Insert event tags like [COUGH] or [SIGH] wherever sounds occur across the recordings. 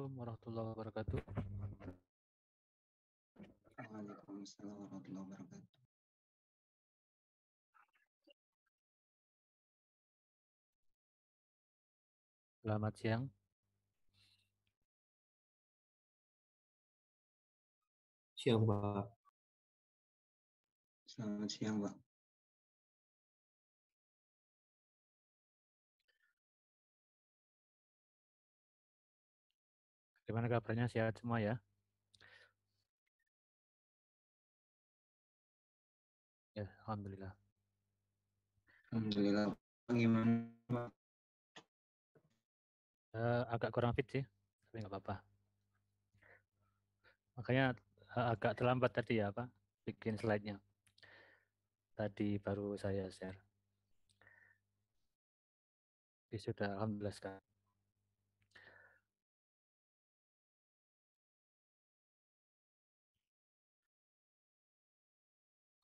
Assalamualaikum warahmatullahi wabarakatuh. Waalaikumsalam warahmatullahi wabarakatuh. Selamat siang. Siang, Pak. Selamat siang, Pak. Gimana kabarnya? Sehat semua ya? Ya, Alhamdulillah. Alhamdulillah. Gimana, Uh, agak kurang fit sih, tapi nggak apa-apa. Makanya uh, agak terlambat tadi ya, Pak, bikin slide-nya. Tadi baru saya share. Oke, sudah Alhamdulillah sekarang.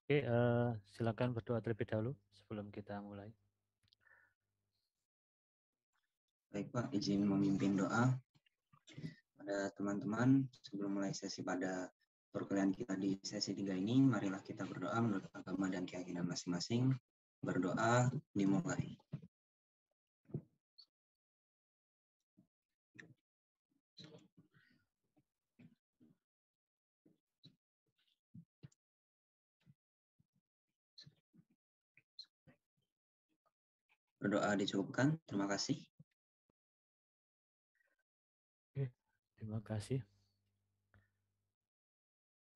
Oke, uh, silakan berdoa terlebih dahulu sebelum kita mulai. Baik Pak, izin memimpin doa. Pada teman-teman, sebelum mulai sesi pada perkuliahan kita di sesi tiga ini, marilah kita berdoa menurut agama dan keyakinan masing-masing. Berdoa dimulai. Berdoa dicukupkan. Terima kasih. Oke, terima kasih.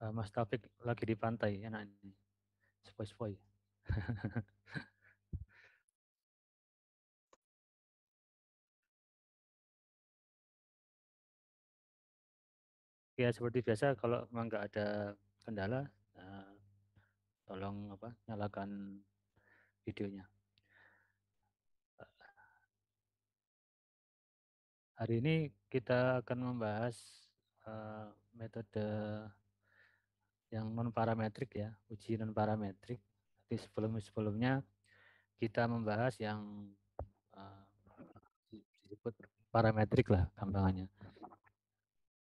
Eh, Mas Taufik lagi di pantai, enak ya, ini. Sepoi-sepoi. [LAUGHS] ya seperti biasa kalau memang nggak ada kendala, uh, tolong apa nyalakan videonya. Hari ini kita akan membahas uh, metode yang non parametrik ya, uji non parametrik. Tapi sebelum sebelumnya kita membahas yang uh, disebut parametrik lah gampangannya.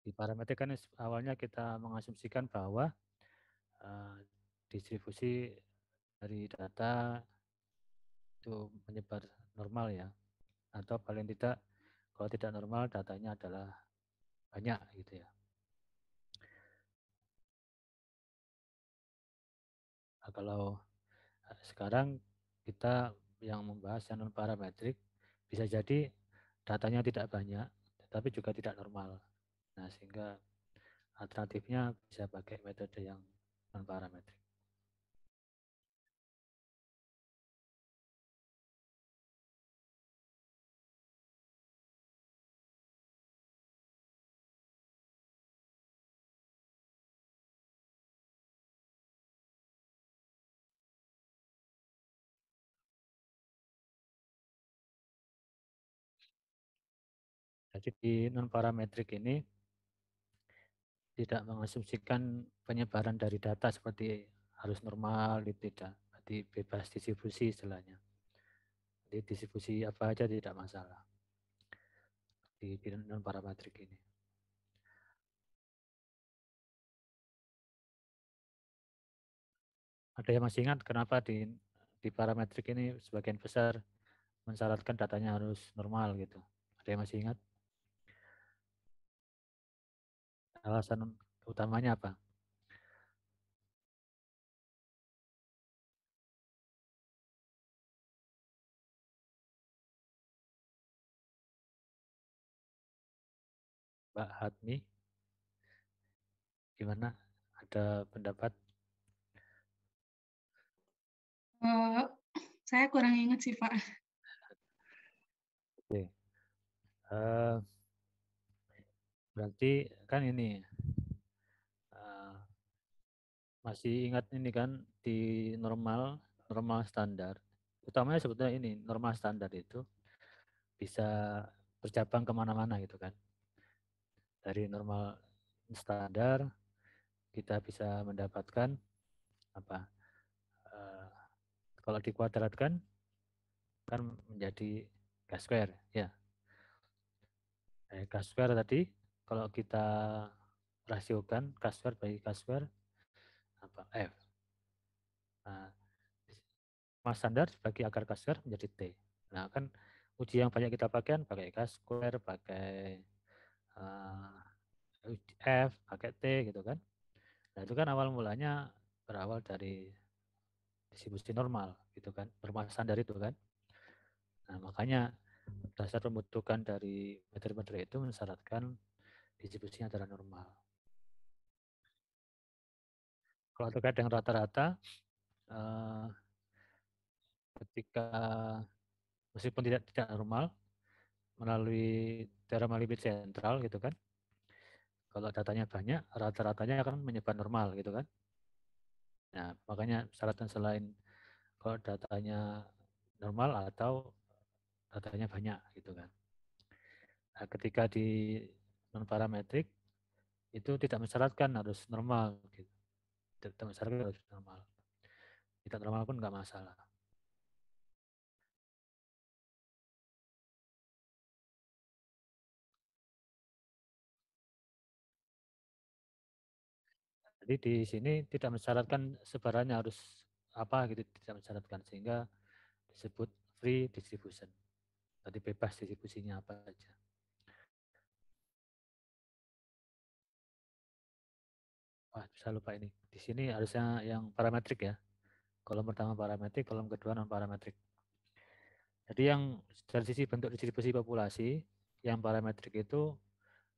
Di parametrik kan awalnya kita mengasumsikan bahwa uh, distribusi dari data itu menyebar normal ya, atau paling tidak kalau tidak normal datanya adalah banyak gitu ya. Nah, kalau eh, sekarang kita yang membahas yang non parametrik bisa jadi datanya tidak banyak tetapi juga tidak normal. Nah, sehingga alternatifnya bisa pakai metode yang non parametrik. Di non parametrik ini tidak mengasumsikan penyebaran dari data seperti harus normal tidak. Berarti bebas distribusi istilahnya. Jadi distribusi apa aja tidak masalah di, di non parametrik ini. Ada yang masih ingat kenapa di di parametrik ini sebagian besar mensyaratkan datanya harus normal gitu. Ada yang masih ingat? Alasan utamanya apa? Mbak Hatmi, gimana? Ada pendapat? Uh, saya kurang ingat sih Pak. Oke. Okay. Uh, eh, Berarti kan ini uh, masih ingat ini kan di normal normal standar. Utamanya sebetulnya ini normal standar itu bisa bercabang kemana-mana gitu kan. Dari normal standar kita bisa mendapatkan apa uh, kalau dikuadratkan kan menjadi gas square ya eh, gas square tadi kalau kita rasiokan kasware bagi kasware apa F. Nah, mas standar bagi akar kasware menjadi T. Nah, kan uji yang banyak kita pakai kan pakai kasware, pakai uh, F, pakai T gitu kan. Nah, itu kan awal mulanya berawal dari distribusi normal gitu kan, normal standar itu kan. Nah, makanya dasar pembentukan dari materi-materi itu mensyaratkan distribusinya adalah normal. Kalau terkait dengan rata-rata, eh, ketika meskipun tidak tidak normal melalui cara limit sentral gitu kan, kalau datanya banyak, rata-ratanya akan menyebar normal gitu kan. Nah, makanya syaratnya selain kalau datanya normal atau datanya banyak gitu kan. Nah, ketika di non parametrik itu tidak mensyaratkan harus normal gitu. tidak mensyaratkan harus normal tidak normal pun nggak masalah Jadi di sini tidak mensyaratkan sebarannya harus apa gitu tidak mensyaratkan sehingga disebut free distribution. Tadi bebas distribusinya apa aja. Wah, saya lupa ini. Di sini harusnya yang parametrik ya. Kolom pertama parametrik, kolom kedua non parametrik. Jadi yang dari sisi bentuk distribusi populasi, yang parametrik itu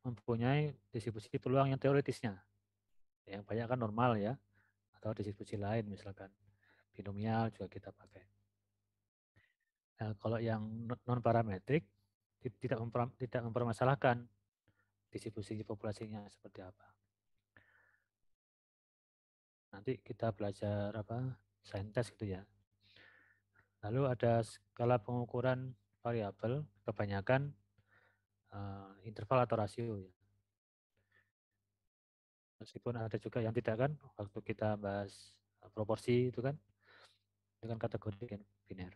mempunyai distribusi peluang yang teoritisnya. Yang banyak kan normal ya, atau distribusi lain misalkan. Binomial juga kita pakai. Nah, kalau yang non parametrik tidak tidak mempermasalahkan distribusi populasinya seperti apa nanti kita belajar apa saintes gitu ya. Lalu ada skala pengukuran variabel kebanyakan uh, interval atau rasio ya. Meskipun ada juga yang tidak kan waktu kita bahas eh, proporsi itu kan dengan kategori biner.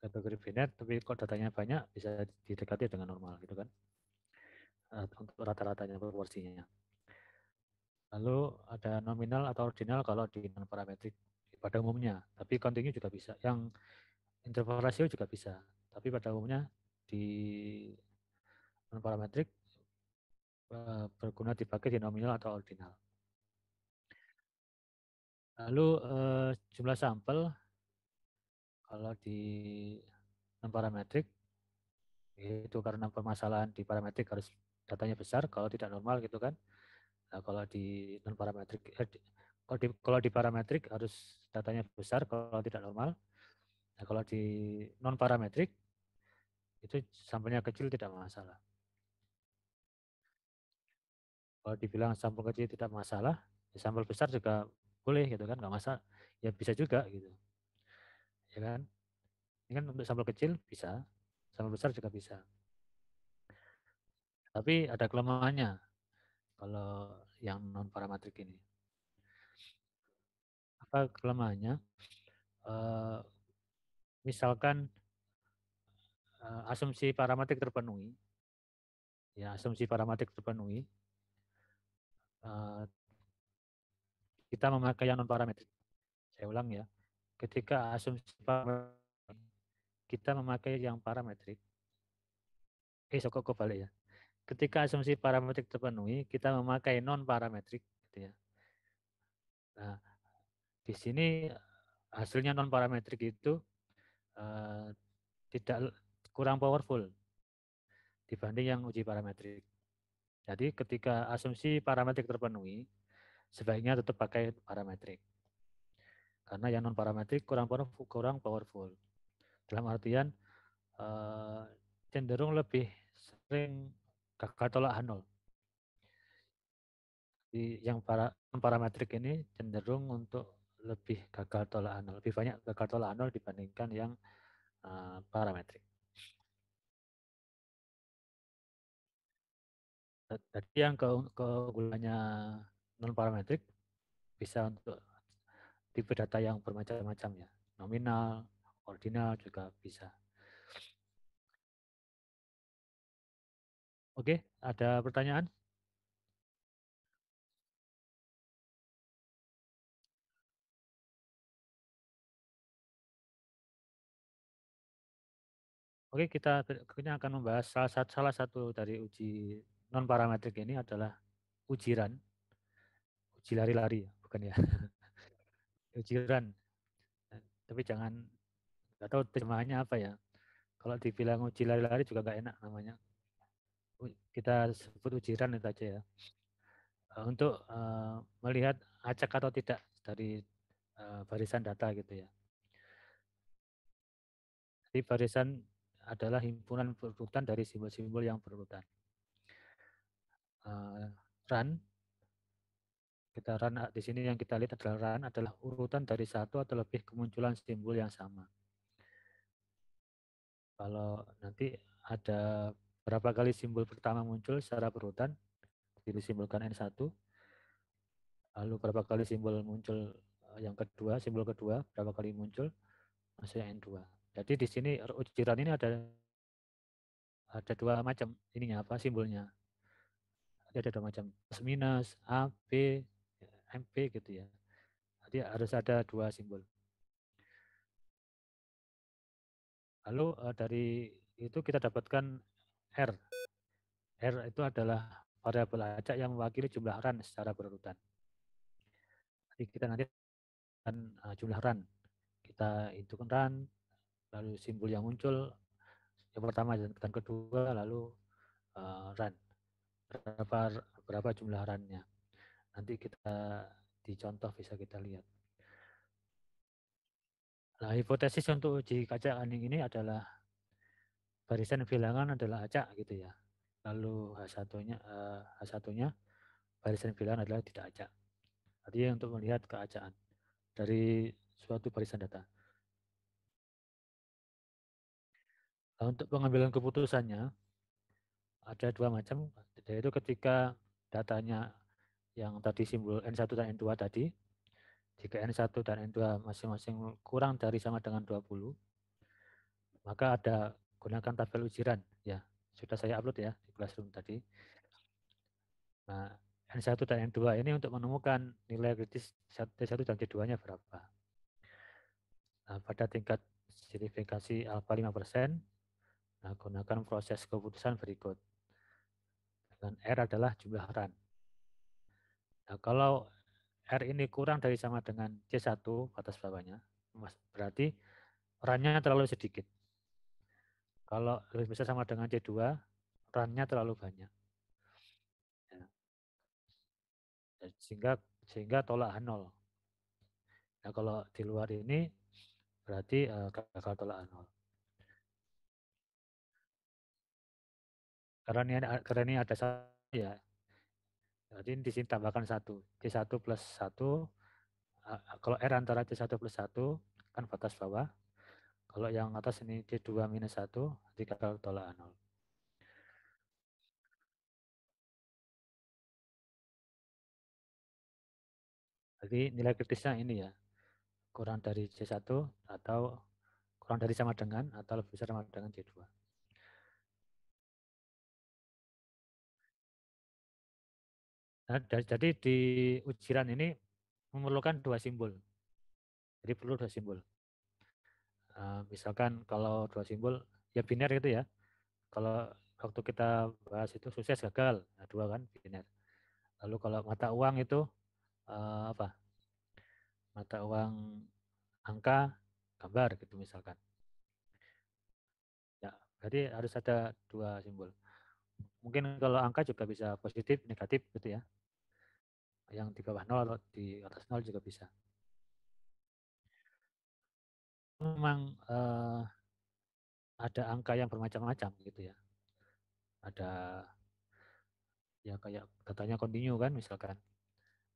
Kategori biner tapi kok datanya banyak bisa didekati dengan normal gitu kan. Eh, untuk rata-ratanya proporsinya. Lalu ada nominal atau ordinal kalau di non-parametrik pada umumnya, tapi continue juga bisa. Yang interval ratio juga bisa, tapi pada umumnya di non-parametrik eh, berguna dipakai di nominal atau ordinal. Lalu eh, jumlah sampel kalau di non-parametrik itu karena permasalahan di parametrik harus datanya besar, kalau tidak normal gitu kan. Nah, kalau di non parametrik eh, kalau di kalau di parametrik harus datanya besar kalau tidak normal. Nah, kalau di non parametrik itu sampelnya kecil tidak masalah. Kalau dibilang sampel kecil tidak masalah, ya sampel besar juga boleh gitu kan, nggak masalah. Ya bisa juga gitu. Ya kan? Ini kan untuk sampel kecil bisa, sampel besar juga bisa. Tapi ada kelemahannya. Kalau yang non parametrik ini. Apa kelemahannya? Eh, misalkan eh, asumsi parametrik terpenuhi, ya asumsi parametrik terpenuhi, eh, kita memakai yang non parametrik. Saya ulang ya, ketika asumsi parametrik kita memakai yang parametrik, eh sokok kebalik ya ketika asumsi parametrik terpenuhi, kita memakai non parametrik gitu ya. Nah, di sini eh, hasilnya non parametrik itu uh, tidak kurang powerful dibanding yang uji parametrik. Jadi ketika asumsi parametrik terpenuhi, sebaiknya tetap pakai parametrik. Karena yang non parametrik kurang powerful, kurang powerful. Dalam artian eh, cenderung lebih sering kakak tolak H0. Jadi yang para parametrik ini cenderung untuk lebih gagal tolak h lebih banyak gagal tolak h dibandingkan yang uh, parametrik. Jadi yang ke keunggulannya non parametrik bisa untuk tipe data yang bermacam-macam ya, nominal, ordinal juga bisa. Oke, ada pertanyaan? Oke, kita berikutnya akan membahas salah satu, salah satu dari uji non parametrik ini adalah ujiran. Uji lari-lari, ya, bukan ya? [LAUGHS] ujiran. Tapi jangan nggak tahu terjemahannya apa ya. Kalau dibilang uji lari-lari juga nggak enak namanya kita sebut ujiran itu aja ya eh, untuk eh, melihat acak atau tidak dari eh, barisan data gitu ya. Jadi barisan adalah himpunan perurutan dari simbol-simbol yang berurutan. run kita run ah, di sini yang kita lihat adalah run adalah urutan dari satu atau lebih kemunculan simbol yang sama. Kalau nanti ada Berapa kali simbol pertama muncul secara berurutan? Disimbolkan N1. Lalu berapa kali simbol muncul eh, yang kedua, simbol kedua, berapa kali muncul? Maksudnya N2. Jadi di sini ujiran ini ada ada dua macam ini apa simbolnya. Jadi ada dua macam plus minus, A, B, MP gitu ya. Jadi harus ada dua simbol. Lalu eh, dari itu kita dapatkan R. R itu adalah variabel acak yang mewakili jumlah run secara berurutan. Jadi kita nanti akan eh, jumlah run. Kita hitungkan run, lalu simbol yang muncul yang pertama dan kedua lalu eh, run. Berapa berapa jumlah runnya. Nanti kita di contoh bisa kita lihat. Nah, hipotesis untuk uji kaca aning ini adalah barisan bilangan adalah acak gitu ya. Lalu h satunya nya eh, h 1 barisan bilangan adalah tidak acak. Artinya untuk melihat keacaan dari suatu barisan data. Nah, untuk pengambilan keputusannya ada dua macam, yaitu ketika datanya yang tadi simbol N1 dan N2 tadi, jika N1 dan N2 masing-masing kurang dari sama dengan 20, maka ada gunakan tabel ujiran ya sudah saya upload ya di Classroom tadi. Nah, N1 dan N2 ini untuk menemukan nilai kritis T1 dan T2-nya berapa. Nah, pada tingkat sertifikasi alfa 5%, nah, gunakan proses keputusan berikut. Dan R adalah jumlah RAN. Nah, kalau R ini kurang dari sama dengan C1 batas bawahnya, berarti RAN-nya terlalu sedikit. Kalau lebih besar sama dengan C2, run-nya terlalu banyak. Ya. Sehingga sehingga tolak H0. Nah, kalau di luar ini berarti uh, gagal tolak 0 Karena ini, karena ini ada satu ya. Jadi di sini tambahkan satu. C1 plus 1. Uh, eh, kalau R antara C1 plus 1 kan batas bawah kalau yang atas ini C2 minus 1, nanti gagal tolak 0. Jadi nilai kritisnya ini ya, kurang dari C1 atau kurang dari sama dengan atau lebih besar sama dengan C2. Nah, jadi di ujiran ini memerlukan dua simbol. Jadi perlu dua simbol. Eh, misalkan kalau dua simbol ya biner gitu ya. Kalau waktu kita bahas itu sukses gagal, nah, dua kan biner. Lalu kalau mata uang itu uh, apa? Mata uang angka gambar gitu misalkan. Ya, jadi harus ada dua simbol. Mungkin kalau angka juga bisa positif, negatif gitu ya. Yang di bawah nol atau di atas nol juga bisa memang uh, ada angka yang bermacam-macam gitu ya. Ada ya kayak datanya kontinu kan misalkan.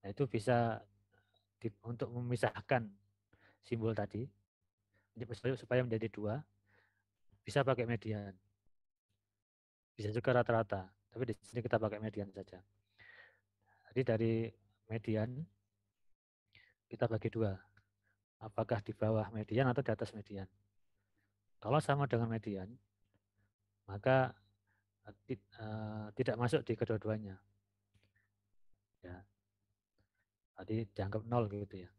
Nah, itu bisa di, untuk memisahkan simbol tadi supaya menjadi dua bisa pakai median bisa juga rata-rata tapi di sini kita pakai median saja jadi dari median kita bagi dua Apakah di bawah median atau di atas median? Kalau sama dengan median, maka eh, eh, tidak masuk di kedua-duanya. Ya. Tadi dianggap nol gitu ya.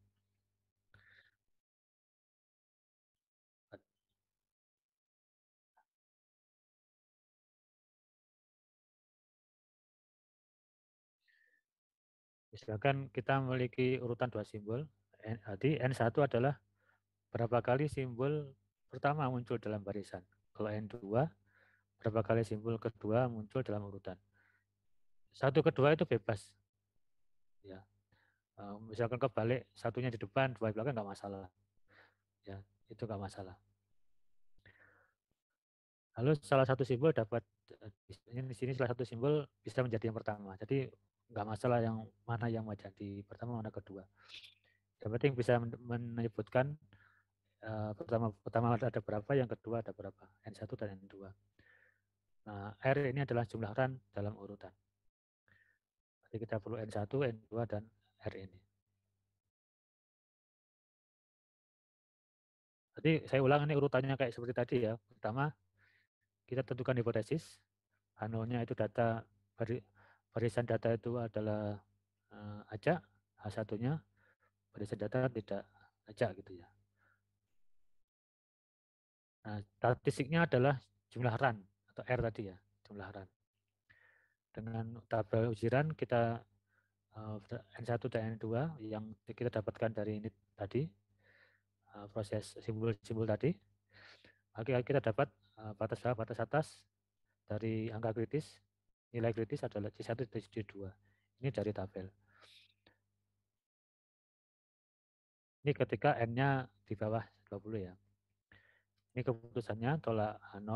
Misalkan kita memiliki urutan dua simbol, N, ah, jadi N1 adalah berapa kali simbol pertama muncul dalam barisan. Kalau N2, berapa kali simbol kedua muncul dalam urutan. Satu kedua itu bebas. Ya. Ah, misalkan kebalik, satunya di depan, dua di belakang, nggak masalah. Ya, itu nggak masalah. Lalu salah satu simbol dapat, eh, di sini salah satu simbol bisa menjadi yang pertama. Jadi nggak masalah yang mana yang menjadi pertama, mana kedua. Yang penting bisa menyebutkan uh, pertama pertama ada berapa, yang kedua ada berapa, N1 dan N2. Nah, R ini adalah jumlah run dalam urutan. Jadi kita perlu N1, N2, dan R ini. Jadi saya ulang ini urutannya kayak seperti tadi ya. Pertama, kita tentukan hipotesis. anonya itu data, barisan data itu adalah uh, eh, acak H1-nya saat datang tidak saja gitu ya. Nah, statistiknya adalah jumlah run atau R tadi ya, jumlah run. Dengan tabel ujiran kita eh, N1 dan N2 yang kita dapatkan dari ini tadi, eh, proses simbol-simbol tadi, maka kita dapat eh, batas bawah, batas atas dari angka kritis, nilai kritis adalah C1 dan C2. Ini dari tabel. Ini ketika n-nya di bawah 20 ya. Ini keputusannya tolak A0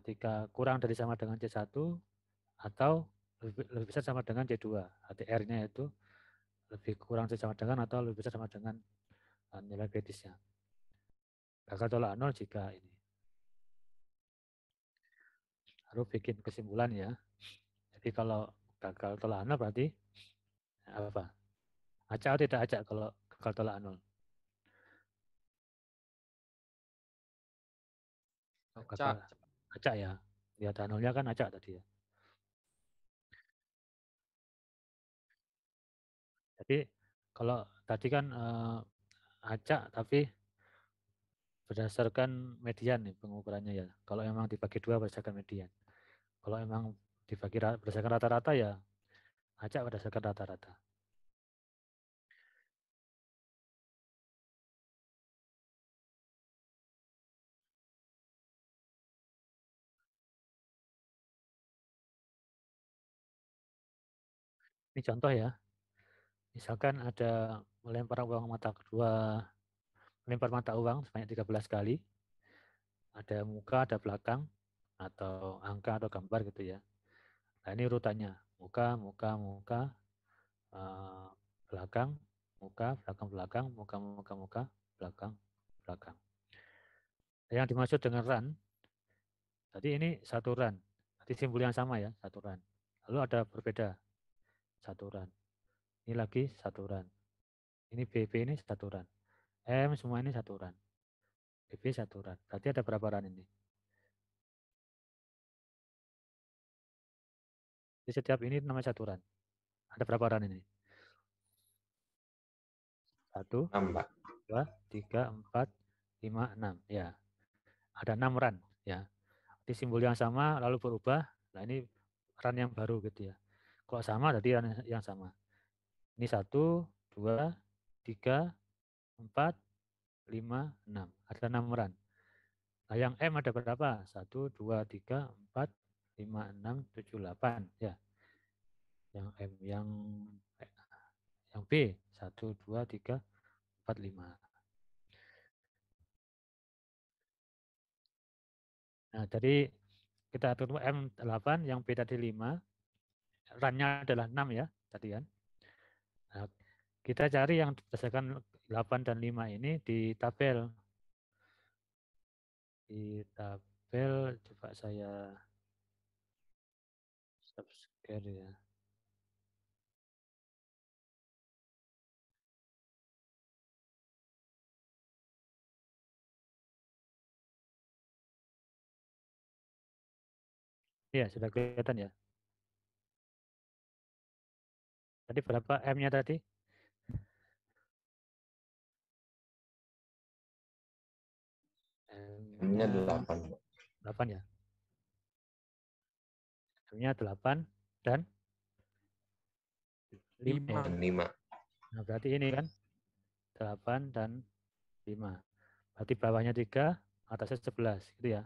ketika kurang dari sama dengan C1 atau lebih, lebih besar sama dengan C2. r nya itu lebih kurang dari sama dengan atau lebih besar sama dengan uh, nilai kritisnya. Gagal tolak A0 jika ini. Harus bikin kesimpulan ya. Jadi kalau gagal tolak A0 berarti apa? Acak atau tidak acak kalau kalau tolak oh, Acak. Acak ya. Lihat anulnya ya kan acak tadi ya. Jadi kalau tadi kan uh, acak tapi berdasarkan median nih pengukurannya ya. Kalau emang dibagi dua berdasarkan median. Kalau emang dibagi berdasarkan rata-rata ya acak berdasarkan rata-rata. ini contoh ya misalkan ada melempar uang mata kedua melempar mata uang sebanyak 13 kali ada muka ada belakang atau angka atau gambar gitu ya nah ini urutannya muka muka muka eh, belakang muka belakang belakang muka muka muka belakang belakang yang dimaksud dengan run tadi ini satu run tadi simbol yang sama ya satu run lalu ada berbeda Saturan, Ini lagi satu run. Ini BB ini satu run. M semua ini satu run. BB satu run. Berarti ada berapa run ini? Di setiap ini namanya satu run. Ada berapa run ini? Satu, Empat. dua, tiga, empat, lima, enam. Ya, ada enam ran. Ya, di simbol yang sama lalu berubah. Nah ini run yang baru gitu ya. Kalau sama tadi yang, sama. Ini satu, dua, tiga, empat, lima, enam. Ada enam ran. Nah, yang M ada berapa? Satu, dua, tiga, empat, lima, enam, tujuh, delapan. Ya. Yang M, yang yang B. Satu, dua, tiga, empat, lima. Nah, jadi kita atur M8, yang B tadi lima rannya adalah 6 ya tadi kan. Nah, kita cari yang berdasarkan 8 dan 5 ini di tabel. Di tabel coba saya subscribe ya. Ya, sudah kelihatan ya. Tadi berapa M-nya tadi? M-nya 8. 8 ya? M-nya 8 dan? 5. 5. Nah, berarti ini kan 8 dan 5. Berarti bawahnya 3, atasnya 11 gitu ya.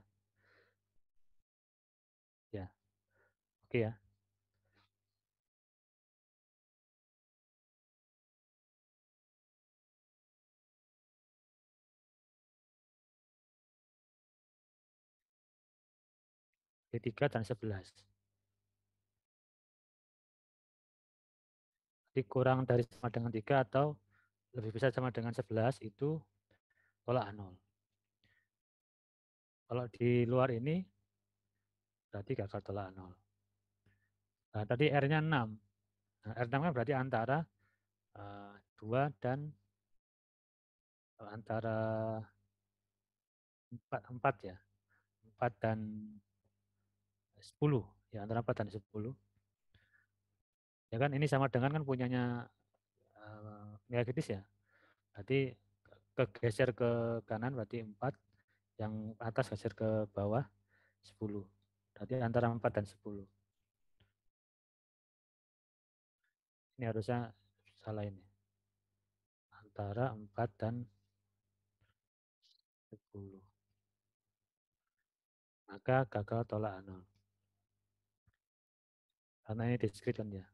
Ya. Oke okay ya. D3 dan 11. Jadi kurang dari sama dengan 3 atau lebih besar sama dengan 11 itu tolak 0. Kalau di luar ini berarti gagal tolak 0. Nah, tadi R-nya 6. Nah, R6 kan berarti antara uh, eh, 2 dan eh, antara 4, 4 ya. 4 dan 10 ya antara 4 dan 10 ya kan ini sama dengan kan punyanya uh, eh, Miagetis ya berarti kegeser ke kanan berarti 4 yang atas geser ke bawah 10 berarti antara 4 dan 10 ini harusnya salah ini antara 4 dan 10 maka gagal tolak anon karena ini diskrit kan ya.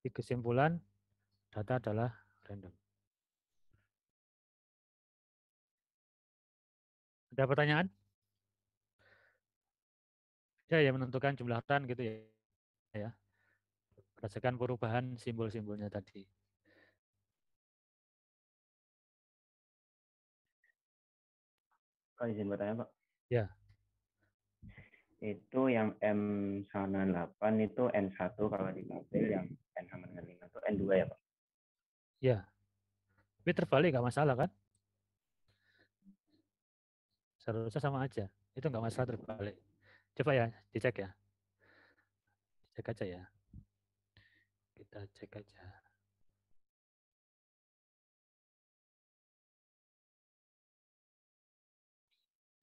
Jadi kesimpulan data adalah random. Ada pertanyaan? Ya, ya menentukan jumlah tan gitu ya. ya. Berdasarkan perubahan simbol-simbolnya tadi. Oh, izin bertanya, Pak. Ya itu yang M sana 8 itu N1 kalau di mobil iya, iya. yang N sama dengan 5 itu N2 ya Pak? Ya. Tapi terbalik nggak masalah kan? Seharusnya sama aja. Itu nggak masalah terbalik. Coba ya, dicek ya. Dicek aja ya. Kita cek aja.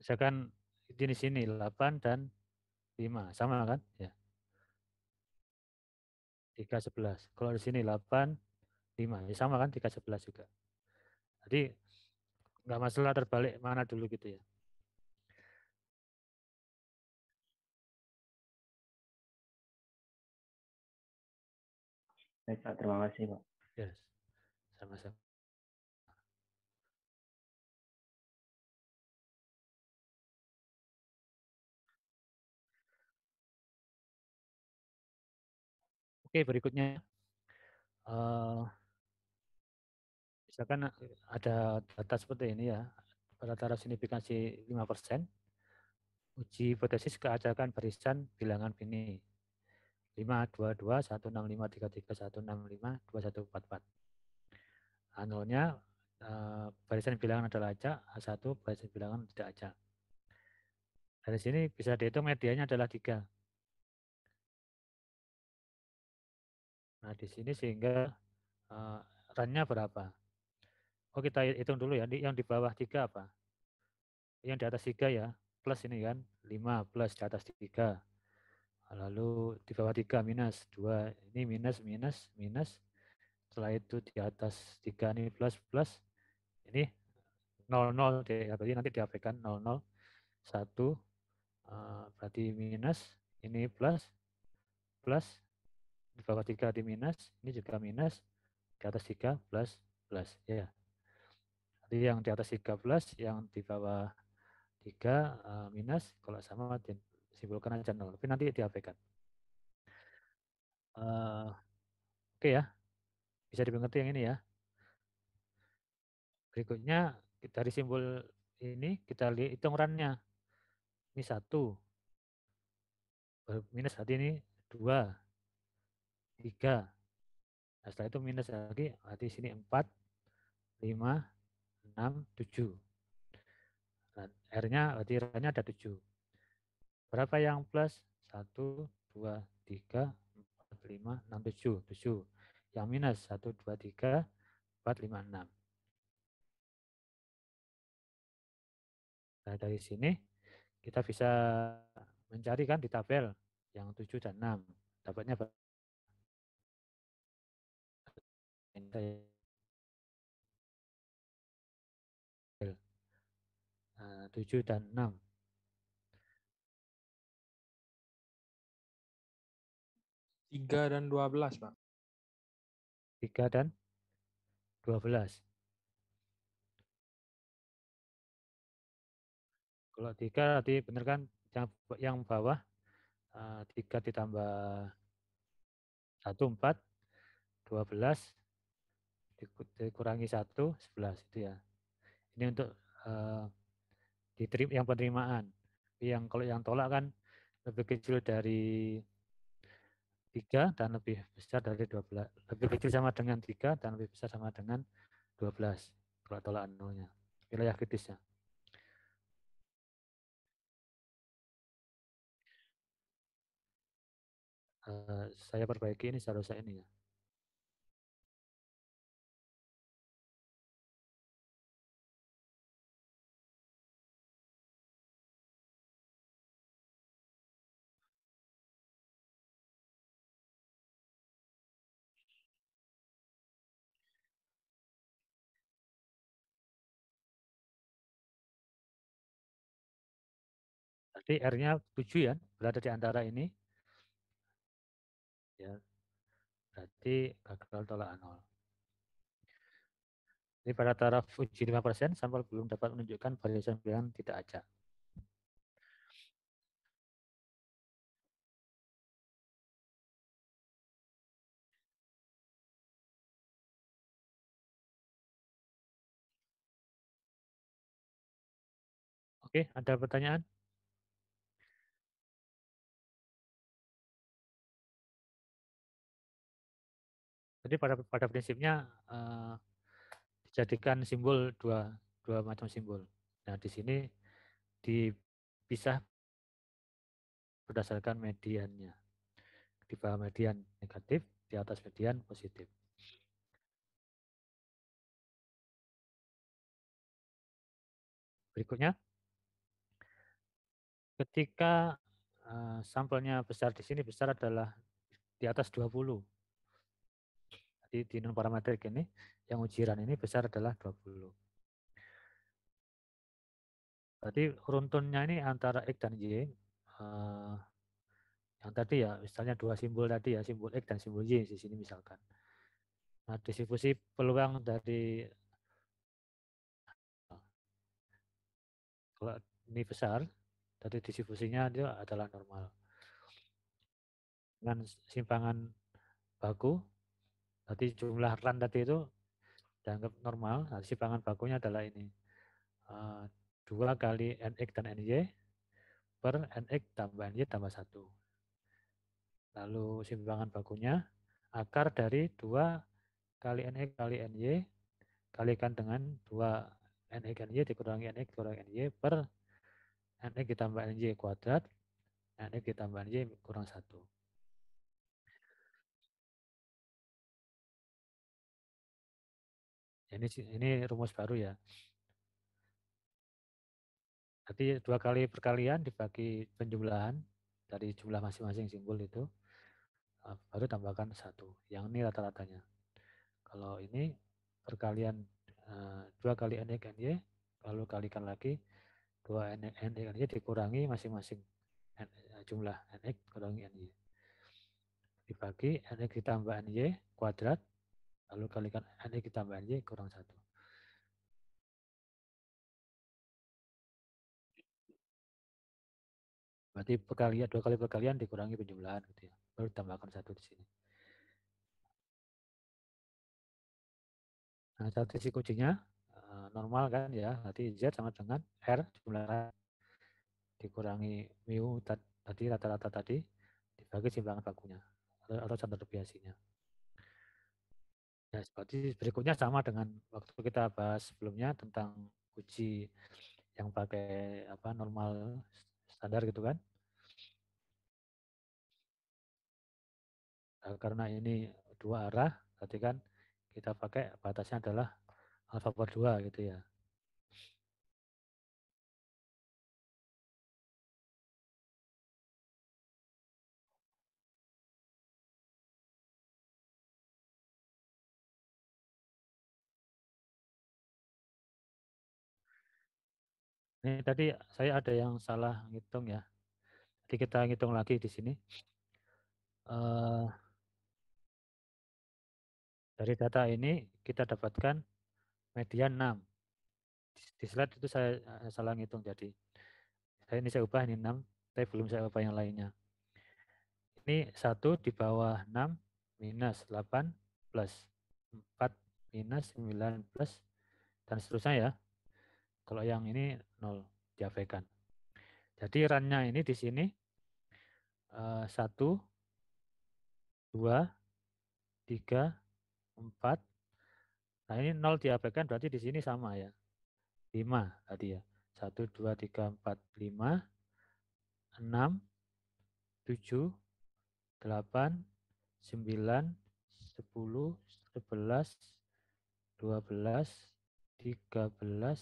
Misalkan jenis ini 8 dan 5, sama kan? Ya. 3, 11. Kalau di sini 8, 5. Ya, sama kan 3, 11 juga. Jadi nggak masalah terbalik mana dulu gitu ya. Baik Pak, terima kasih Pak. Yes, sama-sama. Oke, berikutnya. Eh, misalkan eh, ada data seperti ini ya, pada taraf signifikansi 5%, uji hipotesis keajakan barisan bilangan bini 522165331652144. Anulnya uh, barisan bilangan adalah acak, A1 barisan bilangan tidak acak. Dari sini bisa dihitung medianya adalah 3. Nah, di sini sehingga uh, run-nya berapa? Oh, kita hitung dulu ya. Yang di bawah tiga apa? Yang di atas tiga ya. Plus ini kan. 5 plus di atas tiga Lalu di bawah tiga minus dua Ini minus, minus, minus. Setelah itu di atas tiga ini plus, plus. Ini 0, 0. jadi nanti diabaikan 0, 0. satu berarti minus. Ini plus. Plus di bawah tiga di minus, ini juga minus, di atas tiga plus plus. Ya. Jadi yang di atas tiga plus, yang di bawah tiga eh, minus, kalau sama simbol aja 0. Tapi nanti diabaikan. Uh, eh, Oke okay ya, bisa dimengerti yang ini ya. Berikutnya dari simbol ini kita lihat hitung runnya. Ini satu, minus hati ini dua, 3. Nah, setelah itu minus lagi, berarti sini 4, 5, 6, 7. Nah, R-nya, berarti R-nya ada 7. Berapa yang plus? 1, 2, 3, 4, 5, 6, 7. 7. Yang minus 1, 2, 3, 4, 5, 6. Nah, dari sini kita bisa mencari kan di tabel yang 7 dan 6. Dapatnya berapa? Nah, tujuh dan 6. Tiga dan dua belas, Pak. Tiga dan dua belas. Kalau tiga tadi benar kan yang, yang bawah eh, tiga ditambah satu empat dua belas dikurangi satu sebelas itu ya ini untuk uh, diterima yang penerimaan yang kalau yang tolak kan lebih kecil dari tiga dan lebih besar dari dua belas lebih kecil sama dengan tiga dan lebih besar sama dengan dua belas kalau tolak nolnya wilayah kritisnya eh, saya perbaiki ini seharusnya ini ya Berarti R-nya 7 ya, berada di antara ini. Ya, berarti gagal tolak nol. Ini pada taraf uji 5%, sampel belum dapat menunjukkan variasi pilihan tidak acak. Oke, ada pertanyaan? Jadi pada pada prinsipnya eh, dijadikan simbol dua dua macam simbol. Nah di sini dipisah berdasarkan mediannya. Di bawah median negatif, di atas median positif. Berikutnya, ketika uh, sampelnya besar di sini besar adalah di atas 20 jadi di non parametrik ini yang ujiran ini besar adalah 20. Berarti runtunnya ini antara X dan Y. Uh, yang tadi ya misalnya dua simbol tadi ya simbol X dan simbol Y di sini misalkan. Nah distribusi peluang dari kalau ini besar, tadi distribusinya dia adalah normal. Dengan simpangan baku Berarti jumlah run tadi itu dianggap normal. Nah, simpangan bakunya adalah ini. Eh, dua kali NX dan NY per NX tambah NY tambah satu. Lalu simpangan bakunya akar dari dua kali NX kali NY kalikan dengan 2 NX NY dikurangi NX kurang NY per NX ditambah NY kuadrat, NX ditambah NY kurang satu. Ini ini rumus baru ya. Nanti dua kali perkalian dibagi penjumlahan dari jumlah masing-masing simbol itu eh, baru tambahkan satu. Yang ini rata-ratanya. Kalau ini perkalian eh, dua kali n x n y lalu kalikan lagi dua n x n y dikurangi masing-masing eh, jumlah n x kurangi n y dibagi n x ditambah n y kuadrat Lalu kalikan N X tambah Y kurang satu, Berarti perkalian, dua kali perkalian dikurangi penjumlahan gitu ya. Baru tambahkan satu di sini. Nah, statistik kuncinya eh, normal kan ya. Berarti Z sama dengan R jumlah dikurangi mu tadi rata-rata tadi dibagi simpangan bakunya atau standar deviasinya. Ya, seperti berikutnya sama dengan waktu kita bahas sebelumnya tentang uji yang pakai apa normal standar gitu kan. Nah, karena ini dua arah, berarti kan kita pakai batasnya adalah alfa per 2 gitu ya. Ini tadi saya ada yang salah ngitung ya. Jadi kita ngitung lagi di sini. Eh, dari data ini kita dapatkan median 6. Di slide itu saya eh, salah ngitung jadi. Saya ini saya ubah ini 6, tapi belum saya ubah yang lainnya. Ini 1 di bawah 6 minus 8 plus 4 minus 9 plus dan seterusnya ya. Kalau yang ini nol diabaikan. Jadi rannya ini di sini eh, satu, dua, tiga, empat. Nah ini nol diabaikan berarti di sini sama ya, lima tadi ya. Satu, dua, tiga, empat, lima, enam, tujuh, delapan, sembilan, sepuluh, sebelas, dua belas, tiga belas,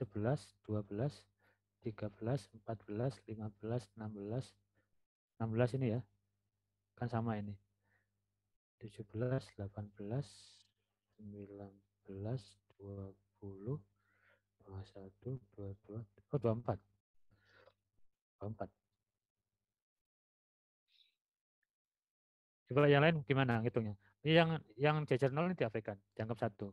11, 12, 13, 14, 15, 16, 16 ini ya. Kan sama ini. 17, 18, 19, 20, 21, 22, oh 24. 24. Coba yang lain gimana ngitungnya? Yang yang jajar nol ini diabaikan, dianggap satu.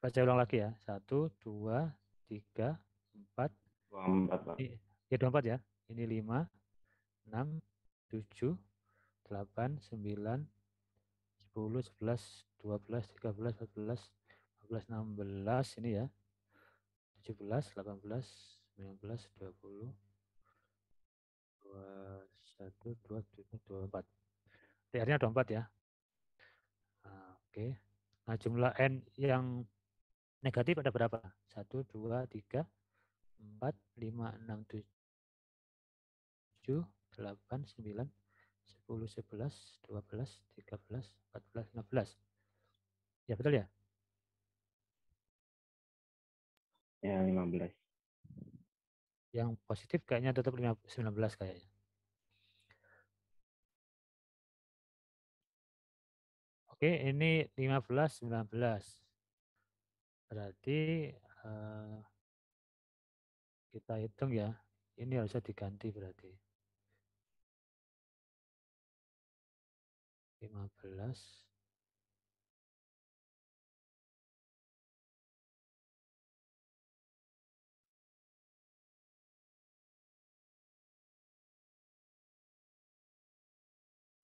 Baca ulang lagi ya. Satu, dua, tiga, empat, Ya, dua empat ya. Ini lima, enam, tujuh, delapan, sembilan, sepuluh, sebelas, dua belas, tiga belas, empat belas, empat belas, enam belas ini ya. Tujuh belas, delapan belas, sembilan belas, dua puluh, dua satu, dua tujuh, dua empat. TR-nya dua empat ya. Nah, oke. Okay. Nah, jumlah N yang Negatif ada berapa? 1, 2, 3, 4, 5, 6, 7, 8, 9, 10, 11, 12, 13, 14, 15. Ya betul ya? Ya 15. Yang positif kayaknya tetap 19 kayaknya. Oke, ini 15, 19. Berarti uh, kita hitung ya. Ini harusnya diganti berarti. 15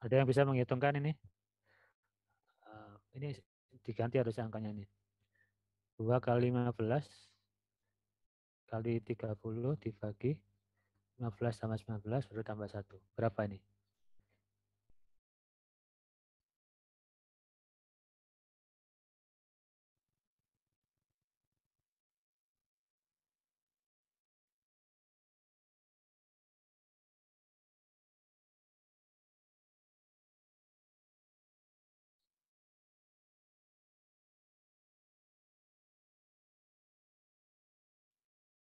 Ada yang bisa menghitungkan ini? Eh, ini diganti harus angkanya ini. 2 kali 15 kali 30 dibagi 15 sama 19 baru tambah 1. Berapa ini?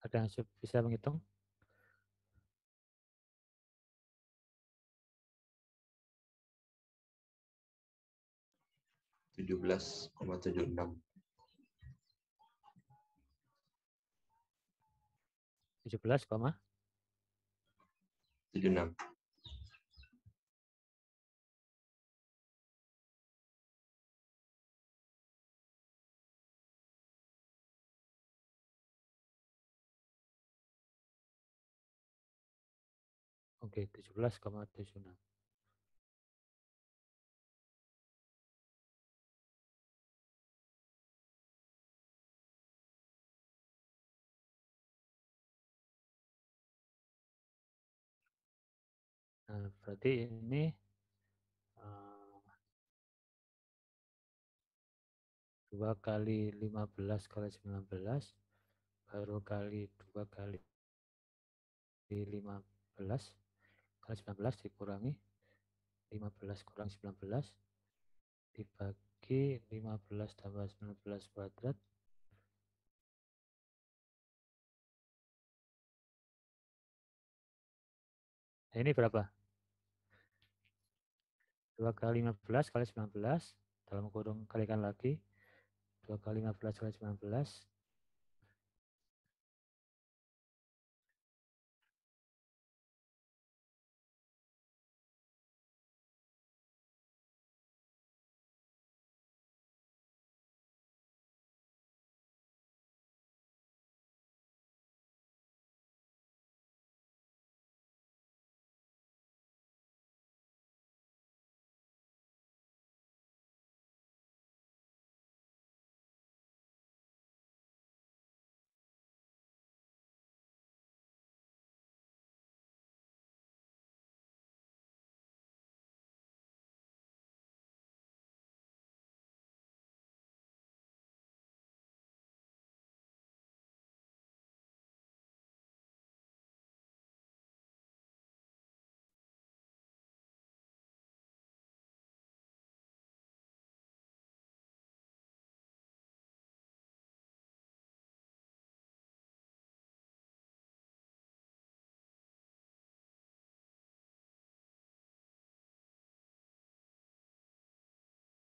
Ada yang bisa menghitung? tujuh belas koma tujuh enam tujuh belas koma tujuh enam Oke, 17,76. Nah, berarti ini eh, dua kali 15 kali 19 baru kali dua kali 15 19 dikurangi 15 kurang 19 dibagi 15 tambah 19 kuadrat Nah, ini berapa? 2 kali 15 kali 19 dalam kurung kalikan lagi 2 kali 15 kali 19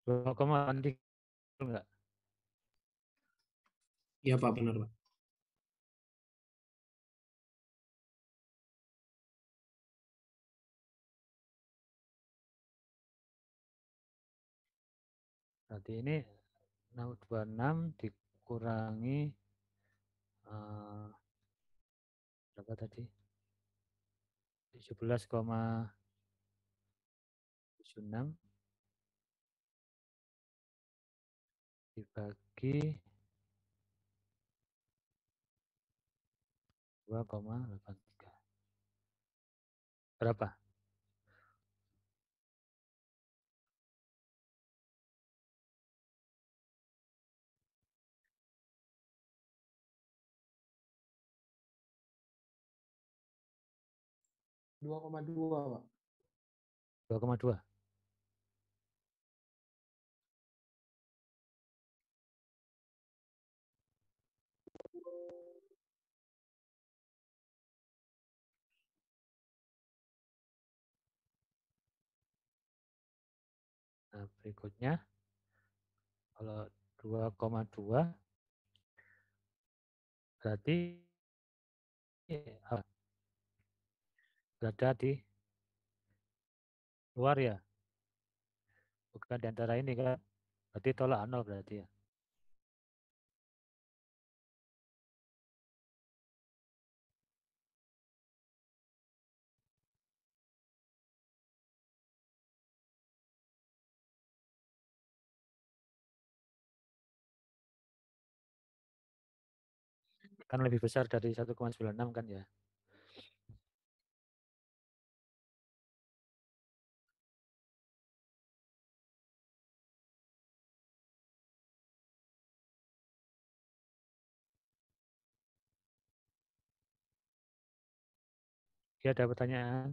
2,4 enggak? Iya Pak, benar Pak. Berarti ini 26 dikurangi uh, berapa tadi? 17,76 dibagi 2,83. Berapa? dua koma dua pak dua koma dua berikutnya. Kalau 2,2 berarti eh, berada di luar ya. Bukan di antara ini kan. Berarti tolak 0 berarti ya. Kan lebih besar dari 1,96 kan ya. Ya, ada pertanyaan?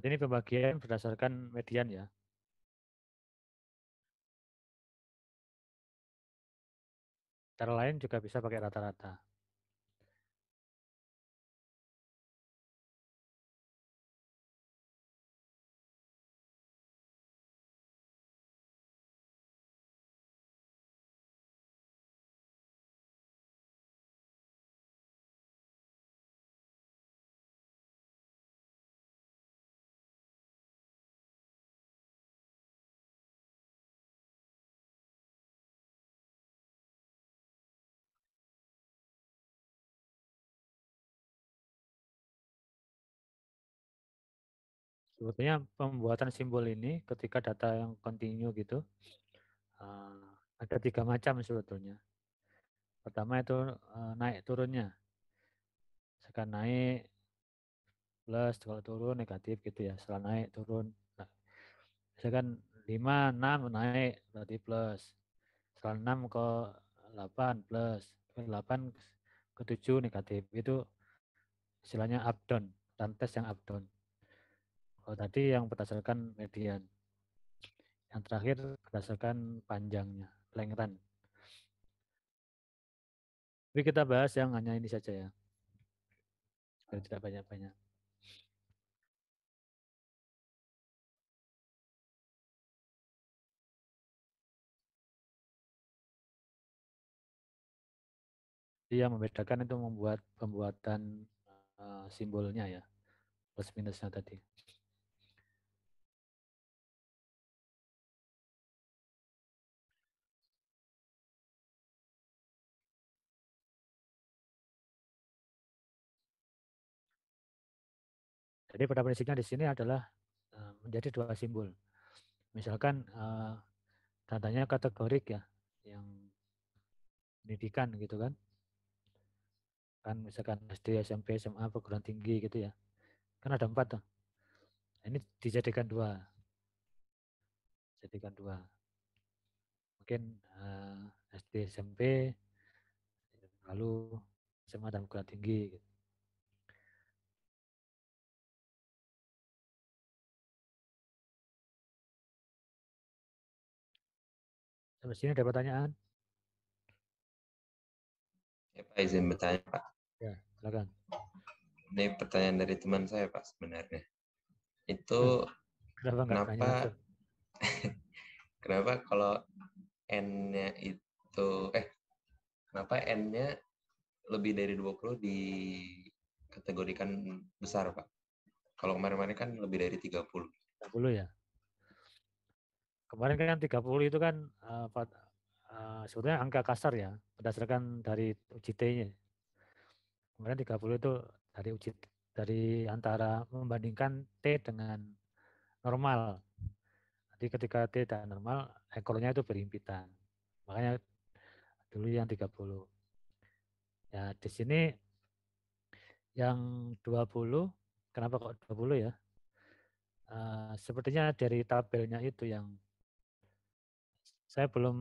Berarti ini pembagian berdasarkan median ya? Cara lain juga bisa pakai rata-rata. sebetulnya pembuatan simbol ini ketika data yang kontinu gitu uh, ada tiga macam sebetulnya. Pertama itu uh, naik turunnya. Sekarang naik plus kalau turun negatif gitu ya. Setelah naik turun. Nah, misalkan 5, 6 naik berarti plus. Setelah 6 ke 8 plus. Ke 8 ke 7 negatif. Itu istilahnya up down. Dan tes yang up down. Oh, tadi yang berdasarkan median. Yang terakhir berdasarkan panjangnya, run. Tapi kita bahas yang hanya ini saja ya. Biar tidak banyak-banyak. Dia membedakan itu membuat pembuatan eh, simbolnya ya, plus minusnya tadi. Jadi pada prinsipnya di sini adalah menjadi dua simbol. Misalkan datanya kategorik ya, yang pendidikan gitu kan. Kan misalkan SD, SMP, SMA, perguruan tinggi gitu ya. Kan ada empat tuh. Nah, ini dijadikan dua. Jadikan dua. Mungkin SD, SMP, lalu SMA dan perguruan tinggi gitu. Sampai sini ada pertanyaan? Ya, Pak izin bertanya Pak. Ya, silakan. Ini pertanyaan dari teman saya Pak sebenarnya. Itu kenapa kenapa, [LAUGHS] kenapa kalau n-nya itu eh kenapa n-nya lebih dari 20 dikategorikan besar Pak? Kalau kemarin-kemarin kan lebih dari 30. 30 ya? kemarin kan 30 itu kan uh, uh, sebetulnya angka kasar ya berdasarkan dari UJT-nya. Kemarin 30 itu dari uji dari antara membandingkan T dengan normal. Jadi ketika T dan normal ekornya itu berimpitan. Makanya dulu yang 30. Ya, di sini yang 20 kenapa kok 20 ya? Uh, sepertinya dari tabelnya itu yang saya belum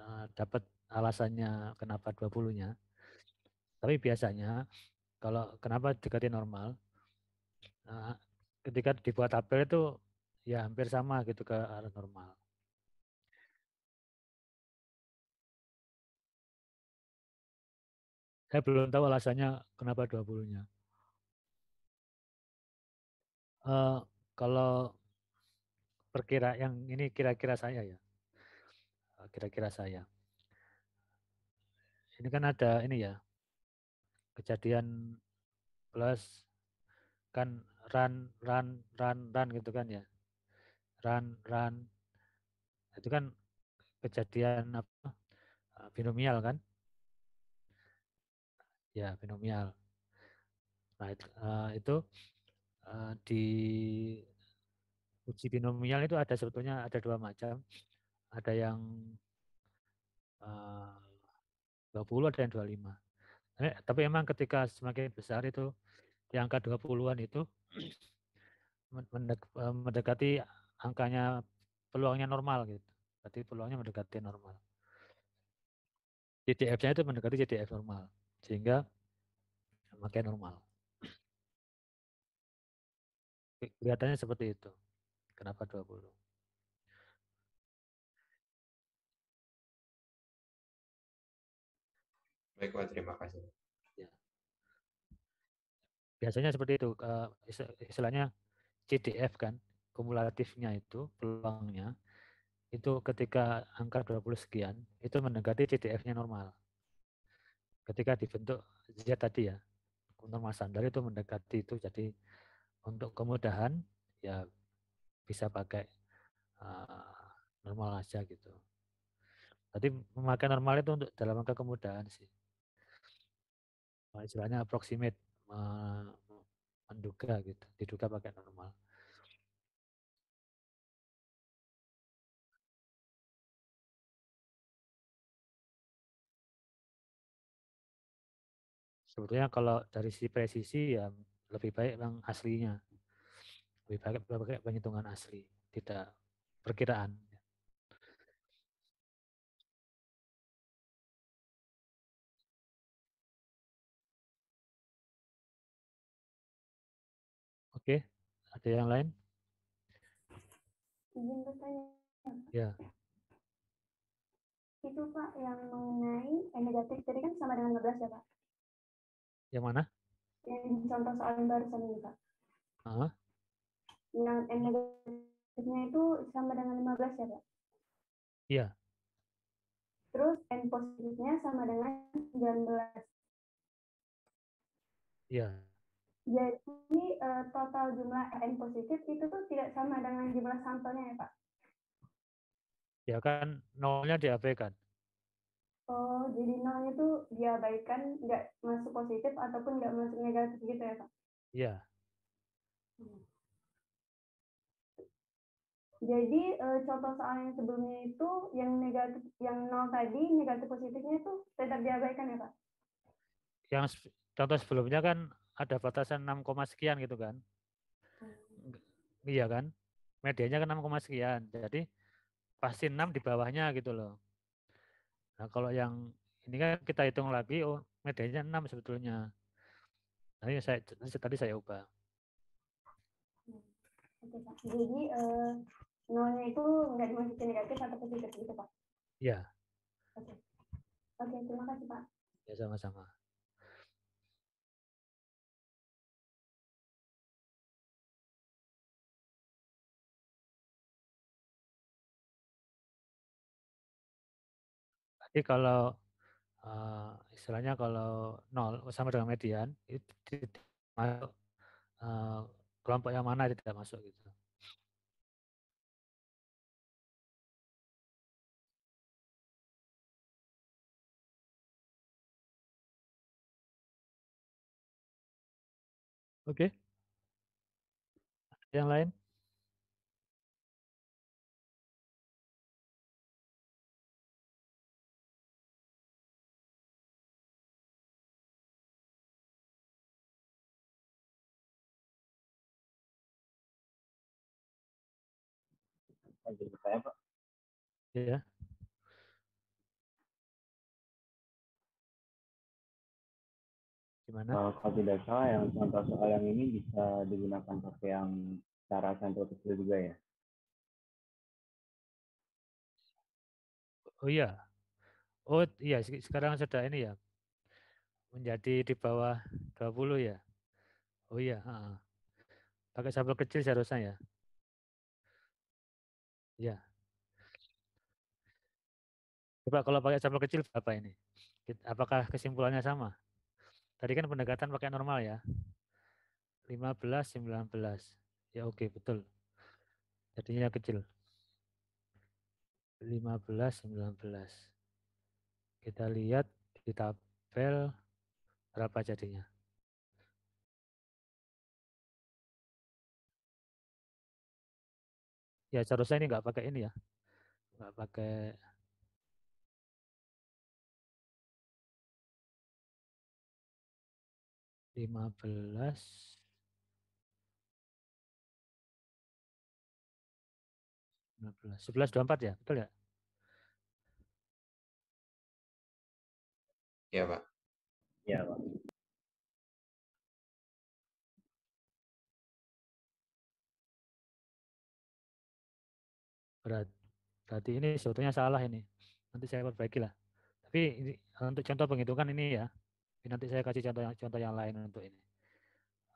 uh, dapat alasannya kenapa 20-nya. Tapi biasanya kalau kenapa dekati normal, uh, ketika dibuat tabel itu ya hampir sama gitu ke arah normal. Saya belum tahu alasannya kenapa 20-nya. Uh, eh, kalau perkira yang ini kira-kira saya ya kira-kira saya. Ini kan ada ini ya, kejadian plus kan run run run run gitu kan ya run run itu kan kejadian apa ah, binomial kan ya binomial nah itu, uh, itu uh, di uji binomial itu ada sebetulnya ada dua macam ada yang eh, uh, 20 ada yang 25 eh, tapi emang ketika semakin besar itu di angka 20-an itu [CLEARS THROAT] eh, mendekati angkanya peluangnya normal gitu berarti peluangnya mendekati normal CDF-nya itu mendekati CDF normal sehingga makanya normal kelihatannya seperti itu kenapa 20 Baiklah, terima kasih. Ya. Biasanya seperti itu, uh, istilahnya CDF kan, kumulatifnya itu, peluangnya, itu ketika angka 20 sekian, itu mendekati CDF-nya normal. Ketika dibentuk Z tadi ya, normal standar itu mendekati itu, jadi untuk kemudahan ya bisa pakai uh, normal aja gitu. Tadi memakai normal itu untuk dalam angka kemudahan sih istilahnya approximate menduga gitu diduga pakai normal sebetulnya kalau dari sisi presisi ya lebih baik memang aslinya lebih baik pakai penghitungan asli tidak perkiraan Ada yang lain? Izin bertanya. Ya. Itu Pak yang mengenai n negatif tadi kan sama dengan 15 ya Pak? Yang mana? Yang contoh soal barusan ini Pak. Uh -huh. Yang N negatifnya itu sama dengan 15 ya Pak? Iya. Terus N positifnya sama dengan 19. Iya. Jadi uh, total jumlah RN positif itu tuh tidak sama dengan jumlah sampelnya ya Pak? Ya kan nolnya diabaikan. Oh, jadi nolnya tuh diabaikan, nggak masuk positif ataupun nggak masuk negatif gitu ya Pak? Iya. Hmm. Jadi eh, contoh soal yang sebelumnya itu yang negatif, yang nol tadi negatif positifnya itu tetap diabaikan ya Pak? Yang contoh sebelumnya kan ada batasan 6, sekian gitu kan. Hmm. Iya kan? Medianya kan 6, sekian. Jadi pasti 6 di bawahnya gitu loh. Nah, kalau yang ini kan kita hitung lagi oh medianya 6 sebetulnya. Nah, ini saya tadi saya ubah. Hmm. Oke, Pak. Jadi eh, nolnya itu nggak dimasukin negatif atau positif gitu, Pak? Iya. Oke. Oke, terima kasih, Pak. Ya, sama-sama. Jadi kalau uh, istilahnya kalau nol sama dengan median itu masuk uh, kelompok yang mana itu tidak masuk gitu. Oke. Okay. Yang lain? ya gimana kalau, kalau tidak salah yang contoh soal yang ini bisa digunakan pakai yang cara sampel kecil juga ya oh iya oh iya sekarang sudah ini ya menjadi di bawah 20 ya oh iya ha -ha. pakai sampel kecil seharusnya ya ya Coba kalau pakai sampel kecil berapa ini? Apakah kesimpulannya sama? Tadi kan pendekatan pakai normal ya. 15, 19. Ya oke, okay, betul. Jadinya kecil. 15, 19. Kita lihat di tabel berapa jadinya. Ya seharusnya ini nggak pakai ini ya. Nggak pakai 15 11 24 ya, betul ya? Iya Pak. Iya Pak. Berat. Berarti ini sebetulnya salah ini. Nanti saya perbaiki lah. Tapi ini, untuk contoh penghitungan ini ya, ini nanti saya kasih contoh yang, contoh yang lain untuk ini.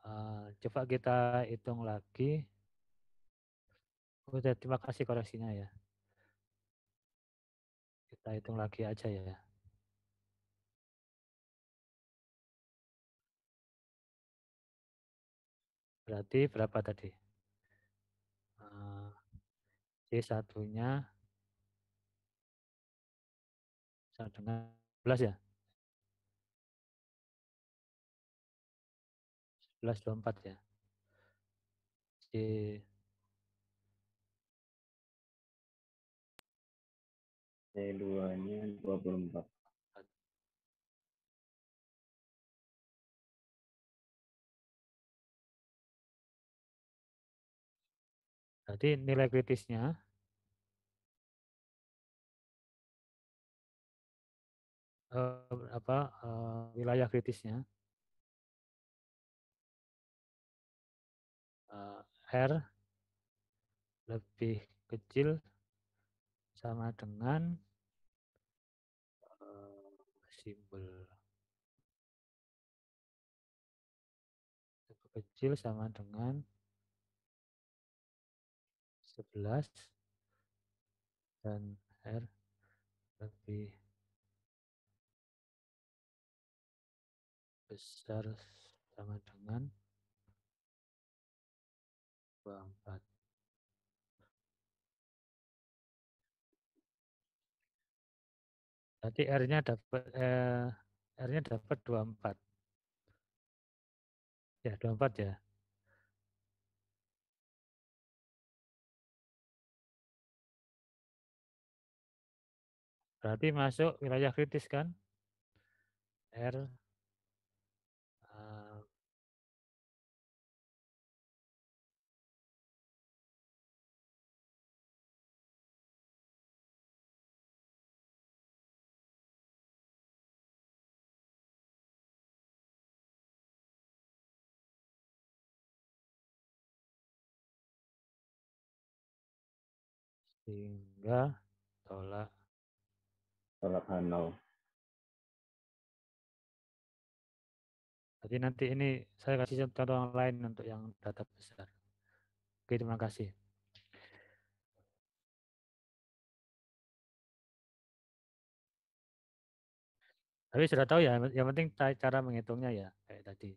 Uh, coba kita hitung lagi. Udah, terima kasih koreksinya ya. Kita hitung lagi aja ya. Berarti berapa tadi? Uh, eh, C1-nya sama dengan 11 ya? 1124 ya. C C2-nya 24. Jadi nilai kritisnya uh, apa uh, wilayah kritisnya R lebih kecil sama dengan eh, simbol lebih kecil sama dengan 11 dan R lebih besar sama dengan 24. Berarti R-nya dapat eh, R-nya dapat 24. Ya, 24 ya. Berarti masuk wilayah kritis kan? R sehingga tolak. Tolak Hanau. Jadi nanti ini saya kasih contoh yang lain untuk yang data besar. Oke, terima kasih. Tapi sudah tahu ya, yang penting cara menghitungnya ya, kayak tadi.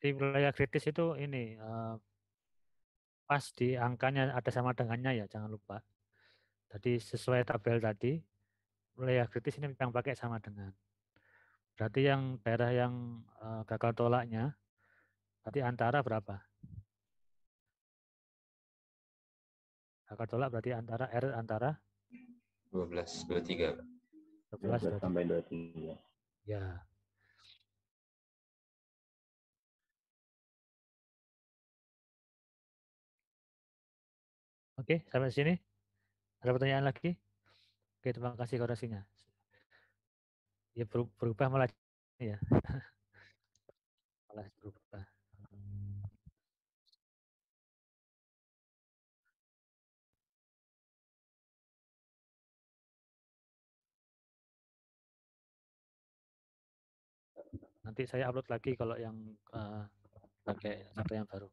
di wilayah kritis itu ini uh, pas di angkanya ada sama dengannya ya jangan lupa. Tadi sesuai tabel tadi wilayah kritis ini yang pakai sama dengan. Berarti yang daerah yang uh, gagal tolaknya berarti antara berapa? Gagal tolak berarti antara R antara 12 23. 12 sampai 23. Ya. Oke, sampai sini. Ada pertanyaan lagi? Oke, terima kasih koreksinya. Ya berubah malah [LAUGHS] ya. malah berubah. Nanti saya upload lagi kalau yang uh, pakai sampai yang baru.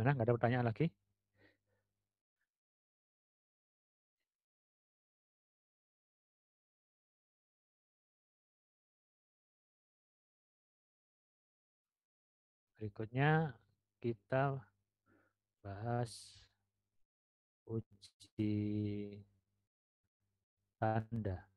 Gimana? Nggak ada pertanyaan lagi? Berikutnya kita bahas uji tanda.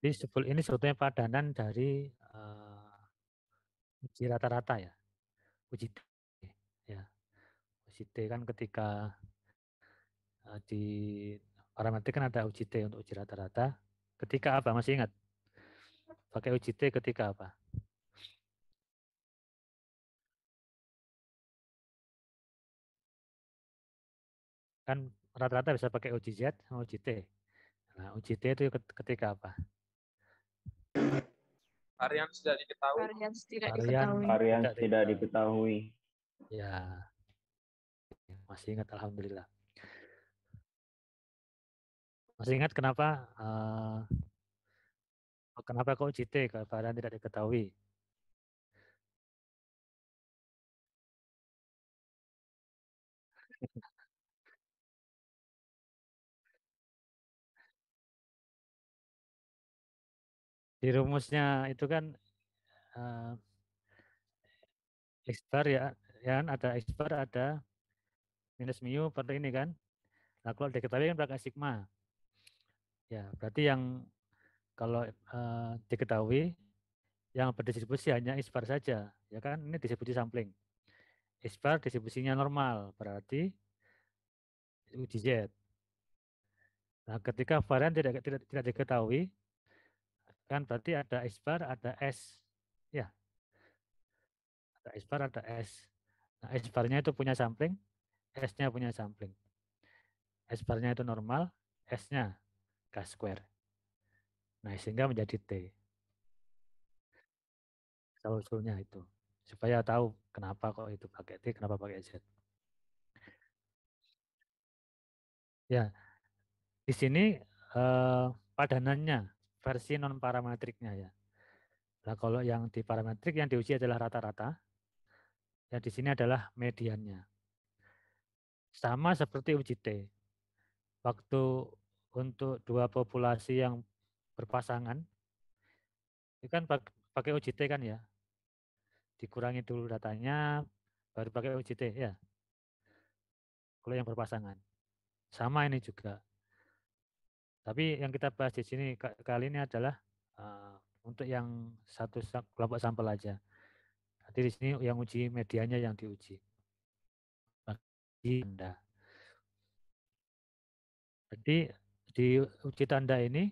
Jadi sebul ini sebetulnya padanan dari uh, uji rata-rata ya. Uji T. Ya. Uji T kan ketika uh, di parametrik kan ada uji T untuk uji rata-rata. Ketika apa? Masih ingat? Pakai uji T ketika apa? Kan rata-rata bisa pakai uji Z sama uji T. Nah, uji T itu ketika apa? Varian tidak diketahui. Varian tidak diketahui. Varian tidak, diketahui. Ya. ya. Masih ingat alhamdulillah. Masih ingat kenapa uh, kenapa kok UJT kalau varian tidak diketahui? di rumusnya itu kan uh, bar ya ya, ada bar ada minus mu per ini kan nah kalau diketahui kan pakai sigma ya berarti yang kalau uh, diketahui yang berdistribusi hanya isbar saja ya kan ini distribusi sampling isbar distribusinya normal berarti di z nah ketika varian tidak tidak tidak diketahui Kan berarti ada S bar, ada S. Ya. Ada S bar, ada S. Nah, S barnya itu punya sampling, S-nya punya sampling. S barnya itu normal, S-nya gas square. Nah, sehingga menjadi T. Tahu usulnya itu. Supaya tahu kenapa kok itu pakai T, kenapa pakai Z. Ya, di sini eh, padanannya versi non parametriknya ya. Nah, kalau yang di parametrik yang diuji adalah rata-rata. Ya di sini adalah mediannya. Sama seperti uji T. Waktu untuk dua populasi yang berpasangan itu kan pakai uct kan ya. Dikurangi dulu datanya baru pakai uct. ya. Kalau yang berpasangan. Sama ini juga. Tapi yang kita bahas di sini kali ini adalah uh, untuk yang satu kelompok sampel aja. Jadi di sini yang uji medianya yang diuji. Bagi tanda. Jadi di uji tanda ini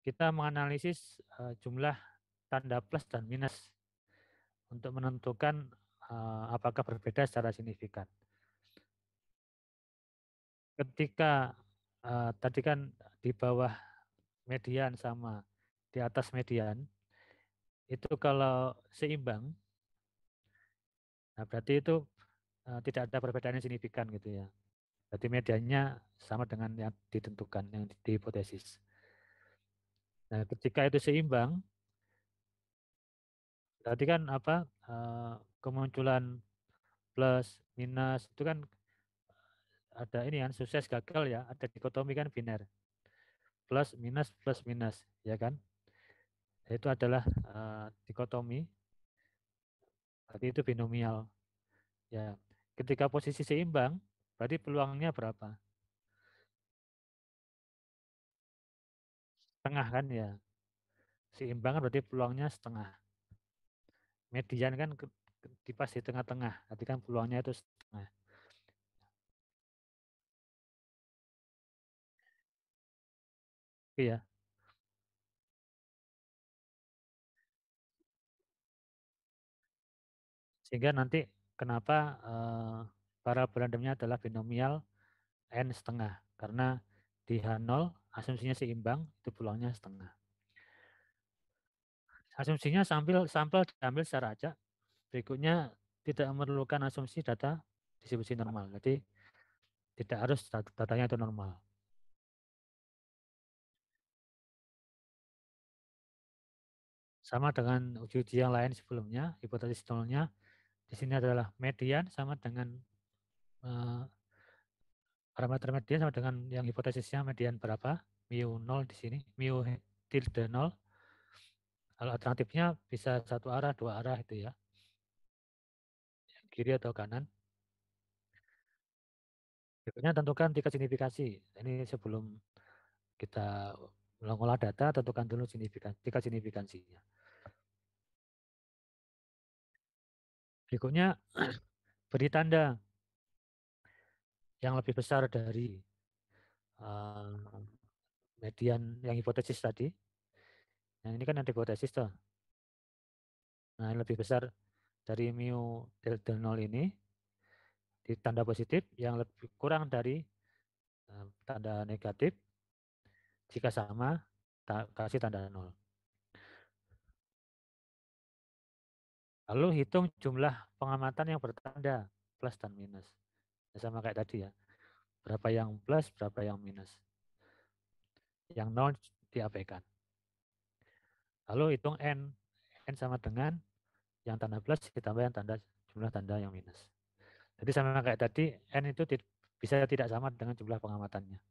kita menganalisis uh, jumlah tanda plus dan minus untuk menentukan uh, apakah berbeda secara signifikan. Ketika uh, tadi kan di bawah median sama di atas median itu kalau seimbang nah berarti itu uh, tidak ada perbedaan yang signifikan gitu ya berarti medianya sama dengan yang ditentukan yang dihipotesis. nah ketika itu seimbang berarti kan apa uh, kemunculan plus minus itu kan ada ini kan sukses gagal ya, ada dikotomi kan biner. Plus minus plus minus ya kan. Nah, itu adalah uh, dikotomi. Berarti itu binomial. Ya, ketika posisi seimbang berarti peluangnya berapa? Setengah kan ya. Seimbang kan berarti peluangnya setengah. Median kan dipas di tengah-tengah, berarti kan peluangnya itu setengah. Iya. Sehingga nanti kenapa eh, para berandamnya adalah binomial n setengah karena di H0 asumsinya seimbang itu pulangnya setengah. Asumsinya sambil sampel diambil secara acak. Berikutnya tidak memerlukan asumsi data distribusi normal. Jadi tidak harus datanya itu normal. sama dengan uji-uji yang lain sebelumnya, hipotesis nolnya. Di sini adalah median sama dengan uh, parameter median sama dengan yang hipotesisnya median berapa, mu 0 di sini, mu tilde 0. Kalau alternatifnya bisa satu arah, dua arah itu ya. Kiri atau kanan. Berikutnya tentukan tingkat signifikansi. Ini sebelum kita mengolah data, tentukan dulu signifikan, tingkat signifikansinya. Berikutnya, [CLEARS THROAT] beri tanda yang lebih besar dari uh, median yang hipotesis tadi. Yang ini kan hipotesis toh. Nah, yang lebih besar dari mu delta 0 ini di tanda positif yang lebih kurang dari uh, tanda negatif jika sama ta kasih tanda 0. Lalu hitung jumlah pengamatan yang bertanda plus dan minus. Ya, sama kayak tadi ya. Berapa yang plus, berapa yang minus. Yang nol diabaikan. Lalu hitung N. N sama dengan yang tanda plus ditambah yang tanda jumlah tanda yang minus. Jadi sama kayak tadi, N itu bisa tidak sama dengan jumlah pengamatannya.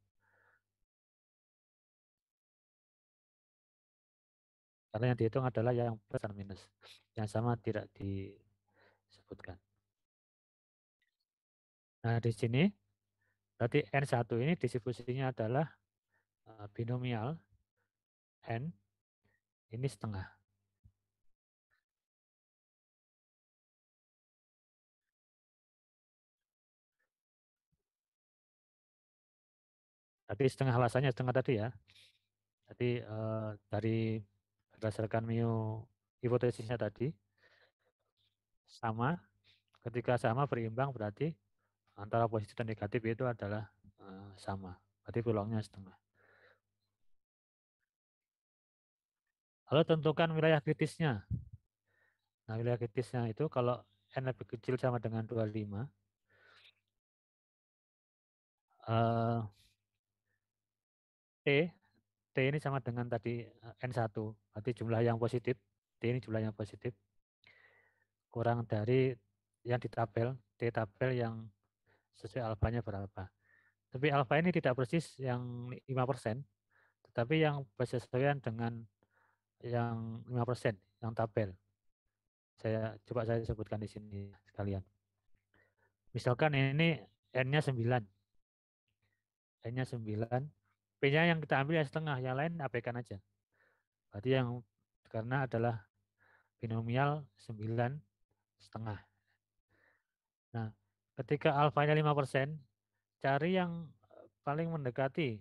Karena yang dihitung adalah yang plus dan minus. Yang sama tidak disebutkan. Nah, di sini berarti N1 ini distribusinya adalah eh, binomial N ini setengah. Tadi setengah alasannya setengah tadi ya. Tadi eh, dari berdasarkan mu hipotesisnya tadi sama ketika sama berimbang berarti antara positif dan negatif itu adalah eh, sama berarti peluangnya setengah lalu tentukan wilayah kritisnya nah wilayah kritisnya itu kalau n lebih kecil sama dengan 25 uh, T T ini sama dengan tadi eh, N1. Berarti jumlah yang positif. T ini jumlah yang positif. Kurang dari yang di tabel. T tabel yang sesuai alfanya berapa. Tapi alfa ini tidak persis yang 5%. Tetapi yang bersesuaian dengan yang 5%, yang tabel. Saya coba saya sebutkan di sini sekalian. Misalkan ini N-nya 9. N-nya 9 P-nya yang kita ambil yang setengah, yang lain abaikan aja. Berarti yang karena adalah binomial 9 setengah. Nah, ketika alfanya 5%, cari yang eh, paling mendekati,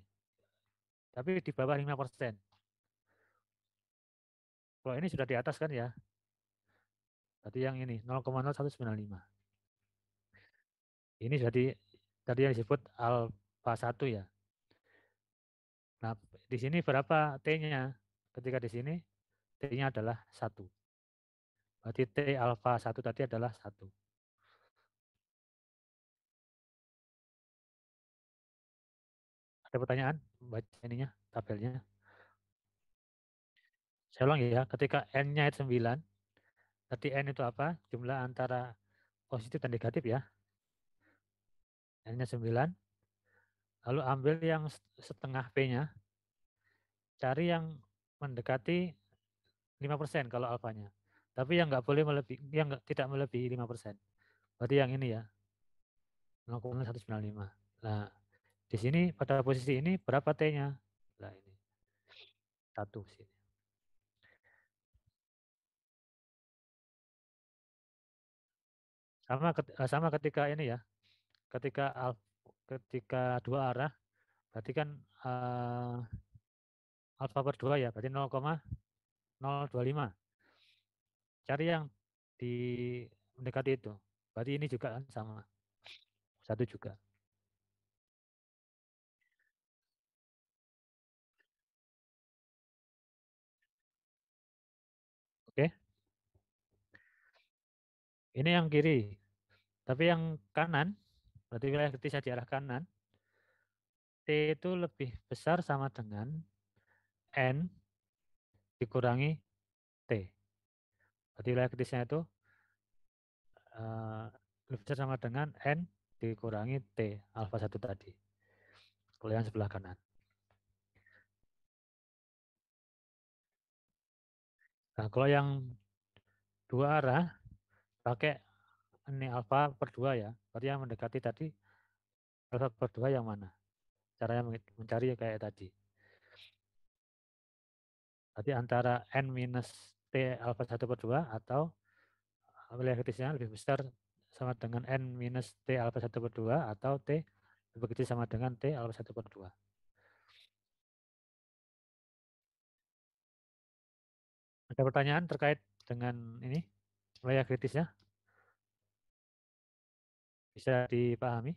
tapi di bawah 5%. Kalau ini sudah di atas kan ya. Berarti yang ini, 0,0195. Ini sudah di, tadi yang disebut alfa 1 ya. Nah, di sini berapa T-nya? Ketika di sini, T-nya adalah satu Berarti T alfa 1 tadi adalah satu Ada pertanyaan? Baca ininya, tabelnya. Saya ulang ya, ketika N-nya 9, tadi N itu apa? Jumlah antara positif dan negatif ya. N-nya 9, lalu ambil yang setengah P-nya, cari yang mendekati 5% kalau alfanya. Tapi yang nggak boleh melebihi, yang nggak, tidak melebihi 5%. Berarti yang ini ya, 0,195. Nah, di sini pada posisi ini berapa T-nya? Nah, ini. Satu sini. Sama, ketika ini ya, ketika alfa ketika dua arah, berarti kan uh, eh, alfa per 2 ya, berarti 0,025. Cari yang di mendekati itu. Berarti ini juga kan sama. Satu juga. Oke. Ini yang kiri. Tapi yang kanan Berarti wilayah getih saya di arah kanan. T itu lebih besar sama dengan N dikurangi T. Berarti wilayah kritisnya itu eh, lebih besar sama dengan N dikurangi T, alfa 1 tadi. Kalau sebelah kanan. Nah, kalau yang dua arah, pakai ini alfa per 2 ya. Berarti yang mendekati tadi alfa per 2 yang mana? Caranya mencari ya kayak tadi. Berarti antara N minus T alfa satu per 2 atau eh, wilayah kritisnya lebih besar sama dengan N minus T alfa satu per 2 atau T lebih kecil sama dengan T alfa satu per 2. Ada pertanyaan terkait dengan ini wilayah kritisnya? Bisa dipahami?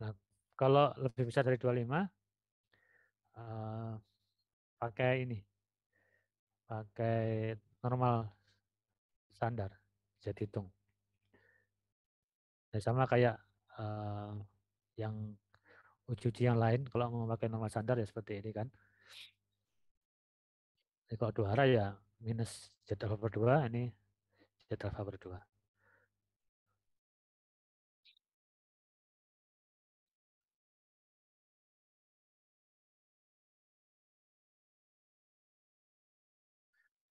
Nah, kalau lebih besar dari 25, uh, eh, pakai ini, pakai normal standar, bisa dihitung. Ya, sama kayak uh, yang uji-uji yang lain, kalau memakai nomor standar ya seperti ini kan. Jadi kalau dua arah ya minus Z alpha per 2, ini Z alpha per 2.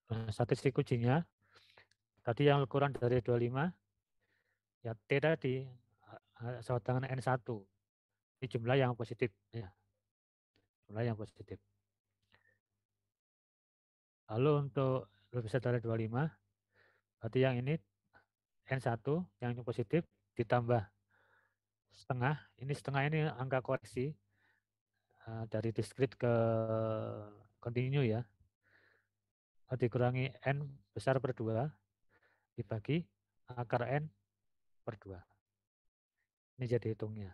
Nah, statistik kuncinya, tadi yang ukuran dari 25, ya T tadi sama tangan N1 ini jumlah yang positif ya jumlah yang positif lalu untuk lebih besar dari 25 berarti yang ini N1 yang positif ditambah setengah ini setengah ini angka koreksi dari diskrit ke continue ya kurangi N besar per 2 dibagi akar N per 2. Ini jadi hitungnya.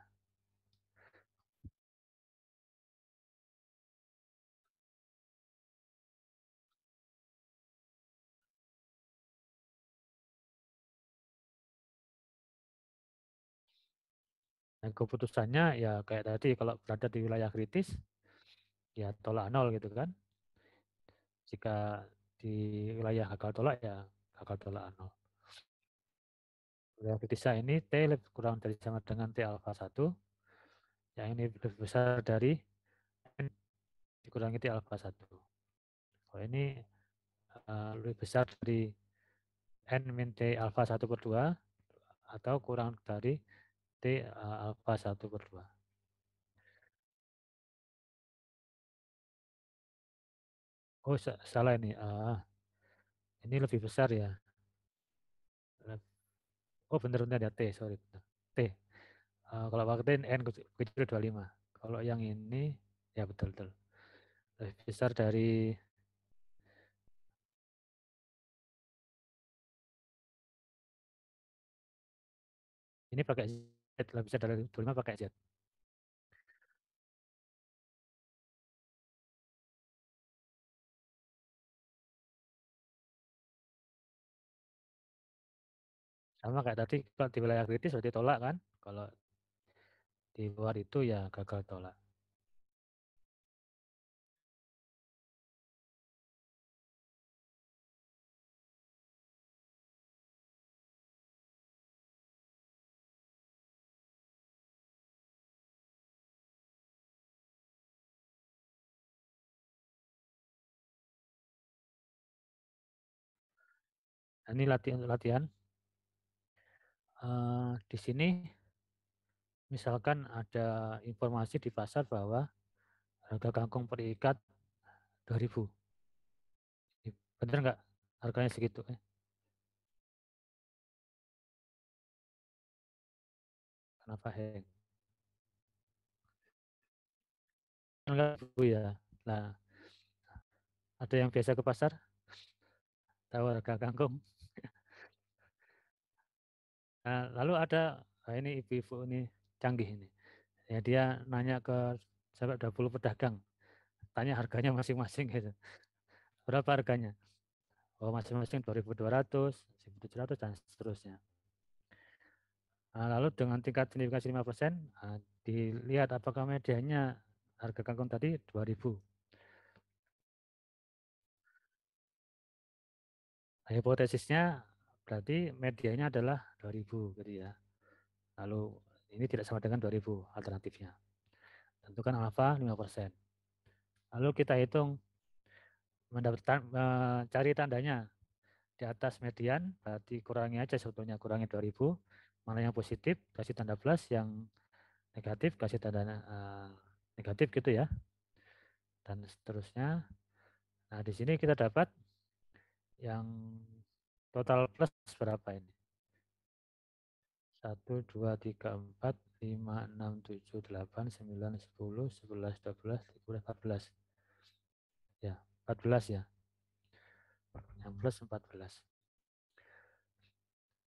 Dan keputusannya ya kayak tadi kalau berada di wilayah kritis ya tolak nol gitu kan. Jika di wilayah gagal tolak ya gagal tolak nol. Grafik desain ini T lebih kurang dari sama dengan T alfa 1, yang ini lebih besar dari N dikurangi T alfa 1. Kalau ini uh, lebih besar dari N min T alfa 1 per 2, atau kurang dari T uh, alfa 1 per 2. Oh, salah ini. Uh, ini lebih besar ya. Oh bener bener ada T, sorry. T. Uh, kalau waktu N kecil 25. Kalau yang ini, ya betul-betul. Lebih besar dari ini pakai Z, lebih besar dari lima pakai Z. sama kayak tadi kalau di wilayah kritis berarti ya tolak kan kalau di luar itu ya gagal tolak nah, ini latihan latihan di sini misalkan ada informasi di pasar bahwa harga kangkung perikat 2000. bener nggak harganya segitu? Eh? Kenapa hang? Enggak bu ya. Nah, ada yang biasa ke pasar? Tahu harga kangkung? Nah, lalu ada nah ini ibu-ibu ini canggih ini. Ya dia nanya ke sampai 20 pedagang. Tanya harganya masing-masing gitu. Berapa harganya? Oh, masing-masing 2.200, 1.700 dan seterusnya. Nah, lalu dengan tingkat signifikansi 5 nah, dilihat apakah medianya harga kangkung tadi 2000. Nah, hipotesisnya Berarti medianya adalah 2000 gitu ya. Lalu ini tidak sama dengan 2000 alternatifnya. Tentukan alfa 5%. Lalu kita hitung mendapatkan mencari tandanya di atas median berarti kurangi aja sebetulnya kurangi 2000 mana yang positif kasih tanda plus yang negatif kasih tanda uh, negatif gitu ya dan seterusnya nah di sini kita dapat yang Total plus berapa ini? 1, 2, 3, 4, 5, 6, 7, 8, 9, 10, 11, 12, 13, 14. Ya, 14 ya. Yang plus 14.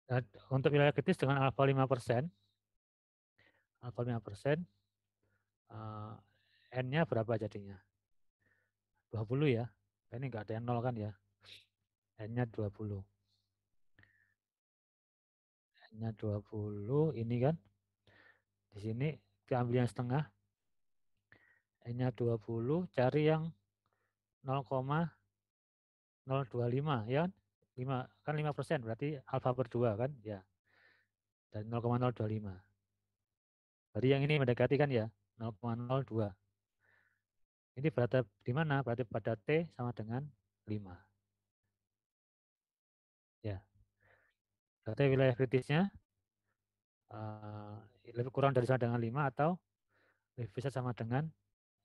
Dan nah, untuk wilayah kritis dengan alfa 5 persen, alfa 5 persen, uh, n-nya berapa jadinya? 20 ya. Ini enggak ada yang nol kan ya. N-nya 20. Nya 20 ini kan. Di sini diambil yang setengah. N-nya 20, cari yang 0,025 ya kan? 5 kan 5 persen berarti alfa per 2 kan ya dan 0,025 berarti yang ini mendekati kan ya 0,02 ini berada di mana berarti pada T sama dengan 5 berarti wilayah kritisnya uh, eh, lebih kurang dari sama dengan 5 atau lebih besar sama dengan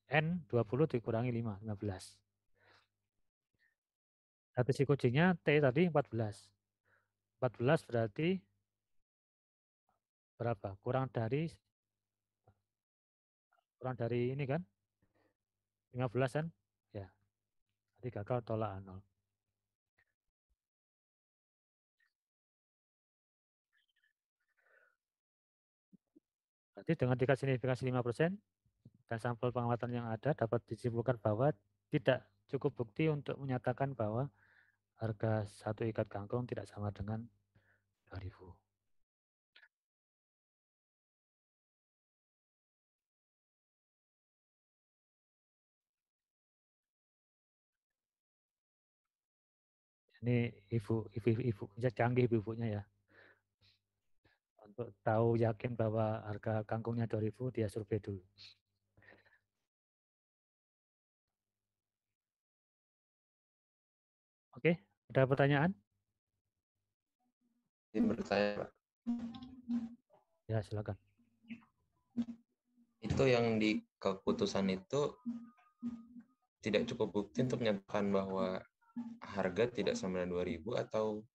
N 20 dikurangi 5, 15. Tapi si kuncinya T tadi 14. 14 berarti berapa? Kurang dari kurang dari ini kan? 15 kan? Ya. Jadi gagal tolak 0. Berarti dengan tingkat signifikansi 5% dan sampel pengamatan yang ada dapat disimpulkan bahwa tidak cukup bukti untuk menyatakan bahwa harga satu ikat kangkung tidak sama dengan 2000. Ini ibu, ibu, ibu, ibu, canggih ibu-ibunya ya untuk tahu yakin bahwa harga kangkungnya 2000 dia survei dulu. Oke, ada pertanyaan? Ini bertanya, Pak. Ya, silakan. Itu yang di keputusan itu tidak cukup bukti untuk menyatakan bahwa harga tidak sama dengan 2000 atau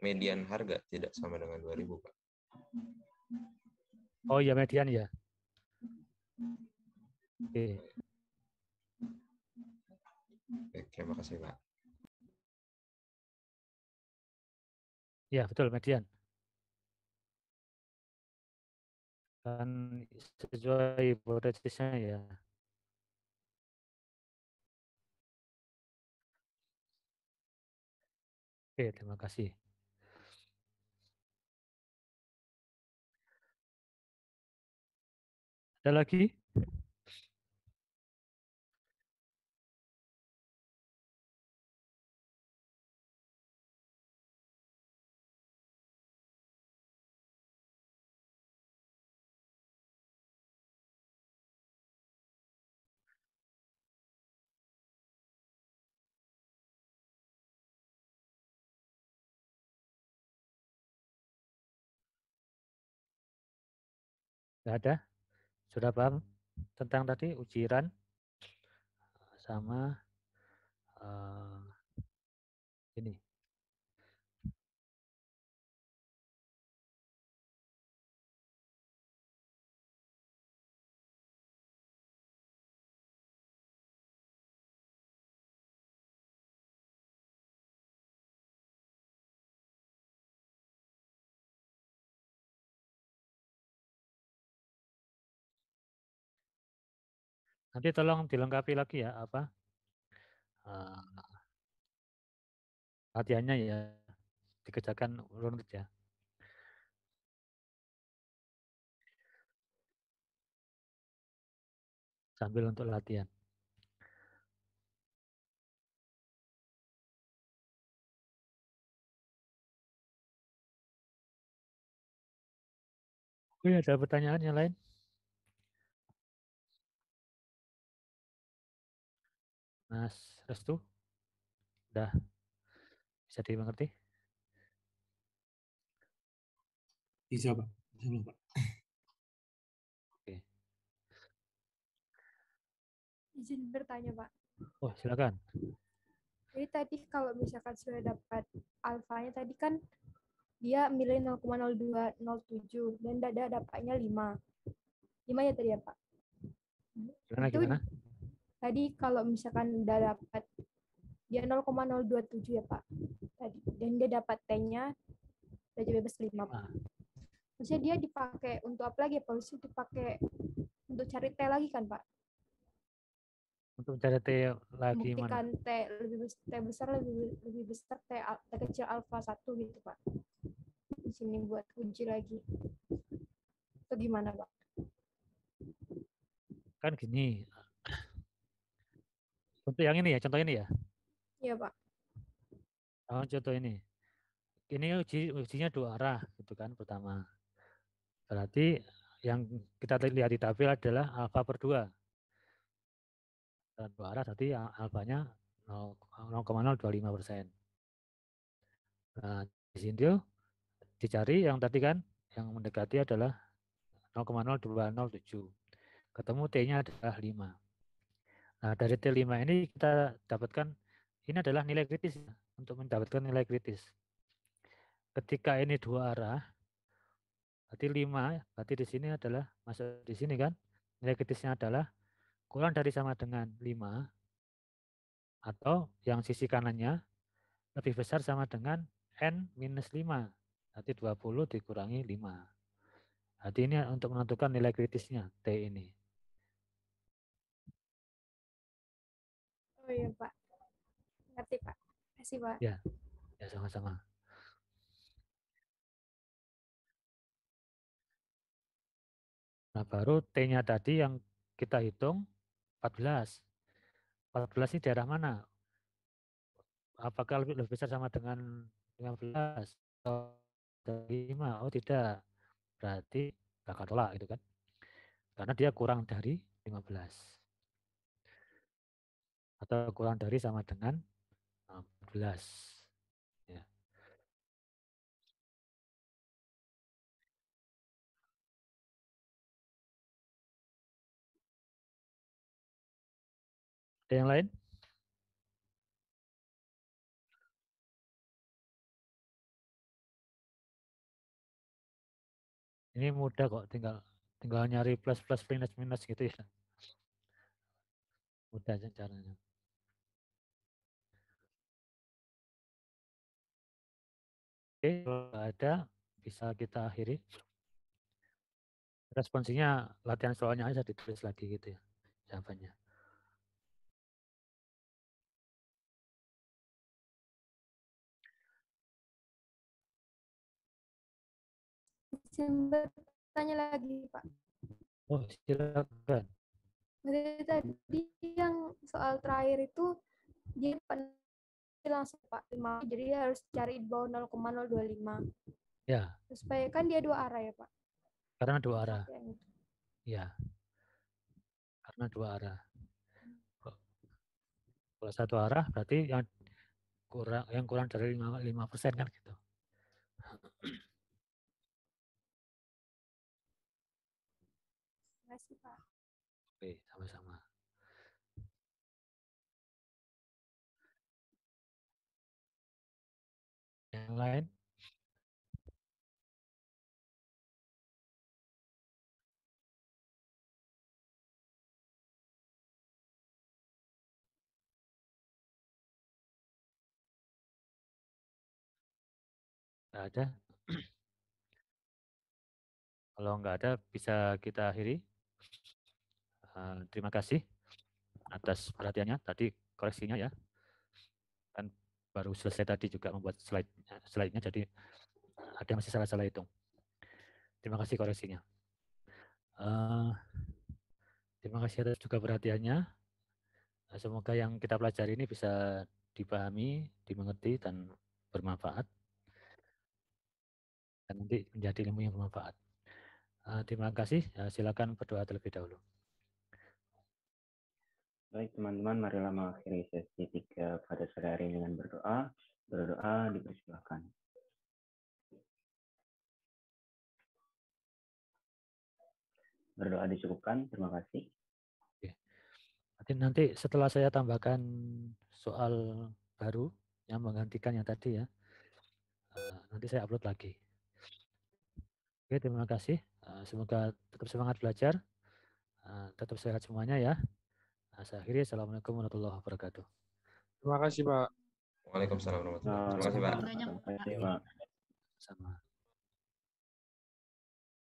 median harga tidak sama dengan 2000, Pak. Oh iya median ya. Oke. Oke, terima kasih Pak. Ya, betul median. Dan sesuai hipotesisnya ya. Oke, terima kasih. Ada lagi? Tidak ada? Sudah paham tentang tadi ujiran sama uh, ini Nanti tolong dilengkapi lagi ya apa uh, latihannya ya dikerjakan runut ya. Sambil untuk latihan. Oke ada pertanyaan yang lain? Mas Restu? Udah bisa dimengerti? Bisa, Pak. Bisa belum, Pak. Oke. Izin bertanya, Pak. Oh, silakan. Jadi tadi kalau misalkan sudah dapat alfanya tadi kan dia milih 0,0207 dan dada dapatnya 5. 5 ya tadi ya, Pak. Gimana, itu, gimana? Tadi kalau misalkan udah dapat dia 0,027 ya Pak. Tadi dan dia dapat T-nya belajar bebas 5 Pak. Ah. Maksudnya dia dipakai untuk apa lagi ya, pak? Maksudnya dipakai untuk cari T lagi kan Pak? Untuk cari T lagi Buktikan mana? T lebih besar, T besar lebih lebih besar T, T kecil alpha 1 gitu Pak. Di sini buat kunci lagi. Itu gimana Pak? Kan gini, untuk yang ini ya, contoh ini ya? Iya, Pak. Oh, contoh ini. Ini uji, ujinya dua arah, gitu kan, pertama. Berarti yang kita lihat di tabel adalah alfa per dua Dan dua arah, berarti alfanya 0,025 persen. Nah, di sini dicari yang tadi kan, yang mendekati adalah 0,0207. Ketemu T-nya adalah 5. Nah, dari T5 ini kita dapatkan ini adalah nilai kritis ya, untuk mendapatkan nilai kritis. Ketika ini dua arah, berarti 5, berarti di sini adalah masuk di sini kan. Nilai kritisnya adalah kurang dari sama dengan 5 atau yang sisi kanannya lebih besar sama dengan n minus 5. Berarti 20 dikurangi 5. Berarti ini untuk menentukan nilai kritisnya T ini. Oh iya Pak, ngerti Pak. Kasih Pak. Ya, ya sama-sama. Nah baru T-nya tadi yang kita hitung 14. 14 ini daerah mana? Apakah lebih, lebih besar sama dengan 15? Atau 5? Oh tidak. Berarti bakal tolak gitu kan. Karena dia kurang dari 15 atau kurang dari sama dengan 16. Eh, ya. Ada yang lain? Ini mudah kok, tinggal tinggal nyari plus plus minus minus gitu ya. Mudah caranya. Oke, kalau ada, bisa kita akhiri. Responsinya latihan soalnya aja ditulis lagi gitu ya, jawabannya. Izin bertanya lagi, Pak. Oh, silakan. Dari tadi yang soal terakhir itu, dia pernah langsung Pak lima, jadi harus cari di bawah 0,025. Ya. Supaya kan dia dua arah ya Pak. Karena dua arah. Ya. Karena dua arah. Kalau satu arah berarti yang kurang yang kurang dari lima persen kan gitu. yang lain? Nggak ada. [CLEARS THROAT] Kalau nggak ada, bisa kita akhiri. Eh, terima kasih atas perhatiannya. Tadi koreksinya ya baru selesai tadi juga membuat slide slide-nya jadi eh, ada masih salah-salah hitung. Terima kasih koreksinya. Uh, terima kasih atas juga perhatiannya. Eh, semoga yang kita pelajari ini bisa dipahami, dimengerti, dan bermanfaat. Dan nanti menjadi ilmu yang bermanfaat. Uh, terima kasih. Uh, silakan berdoa terlebih dahulu. Baik teman-teman, marilah mengakhiri sesi tiga pada sore hari ini dengan berdoa. Berdoa dipersilakan. Berdoa disukupkan, terima kasih. Oke. Nanti setelah saya tambahkan soal baru yang menggantikan yang tadi ya, eh, nanti saya upload lagi. Oke, terima kasih. Eh, semoga tetap semangat belajar, eh, tetap sehat semuanya ya. Saya akhiri. Ya. Assalamualaikum warahmatullahi wabarakatuh. Terima kasih Pak. Waalaikumsalam warahmatullahi wabarakatuh. Terima kasih Pak. Terima kasih Pak. Sama.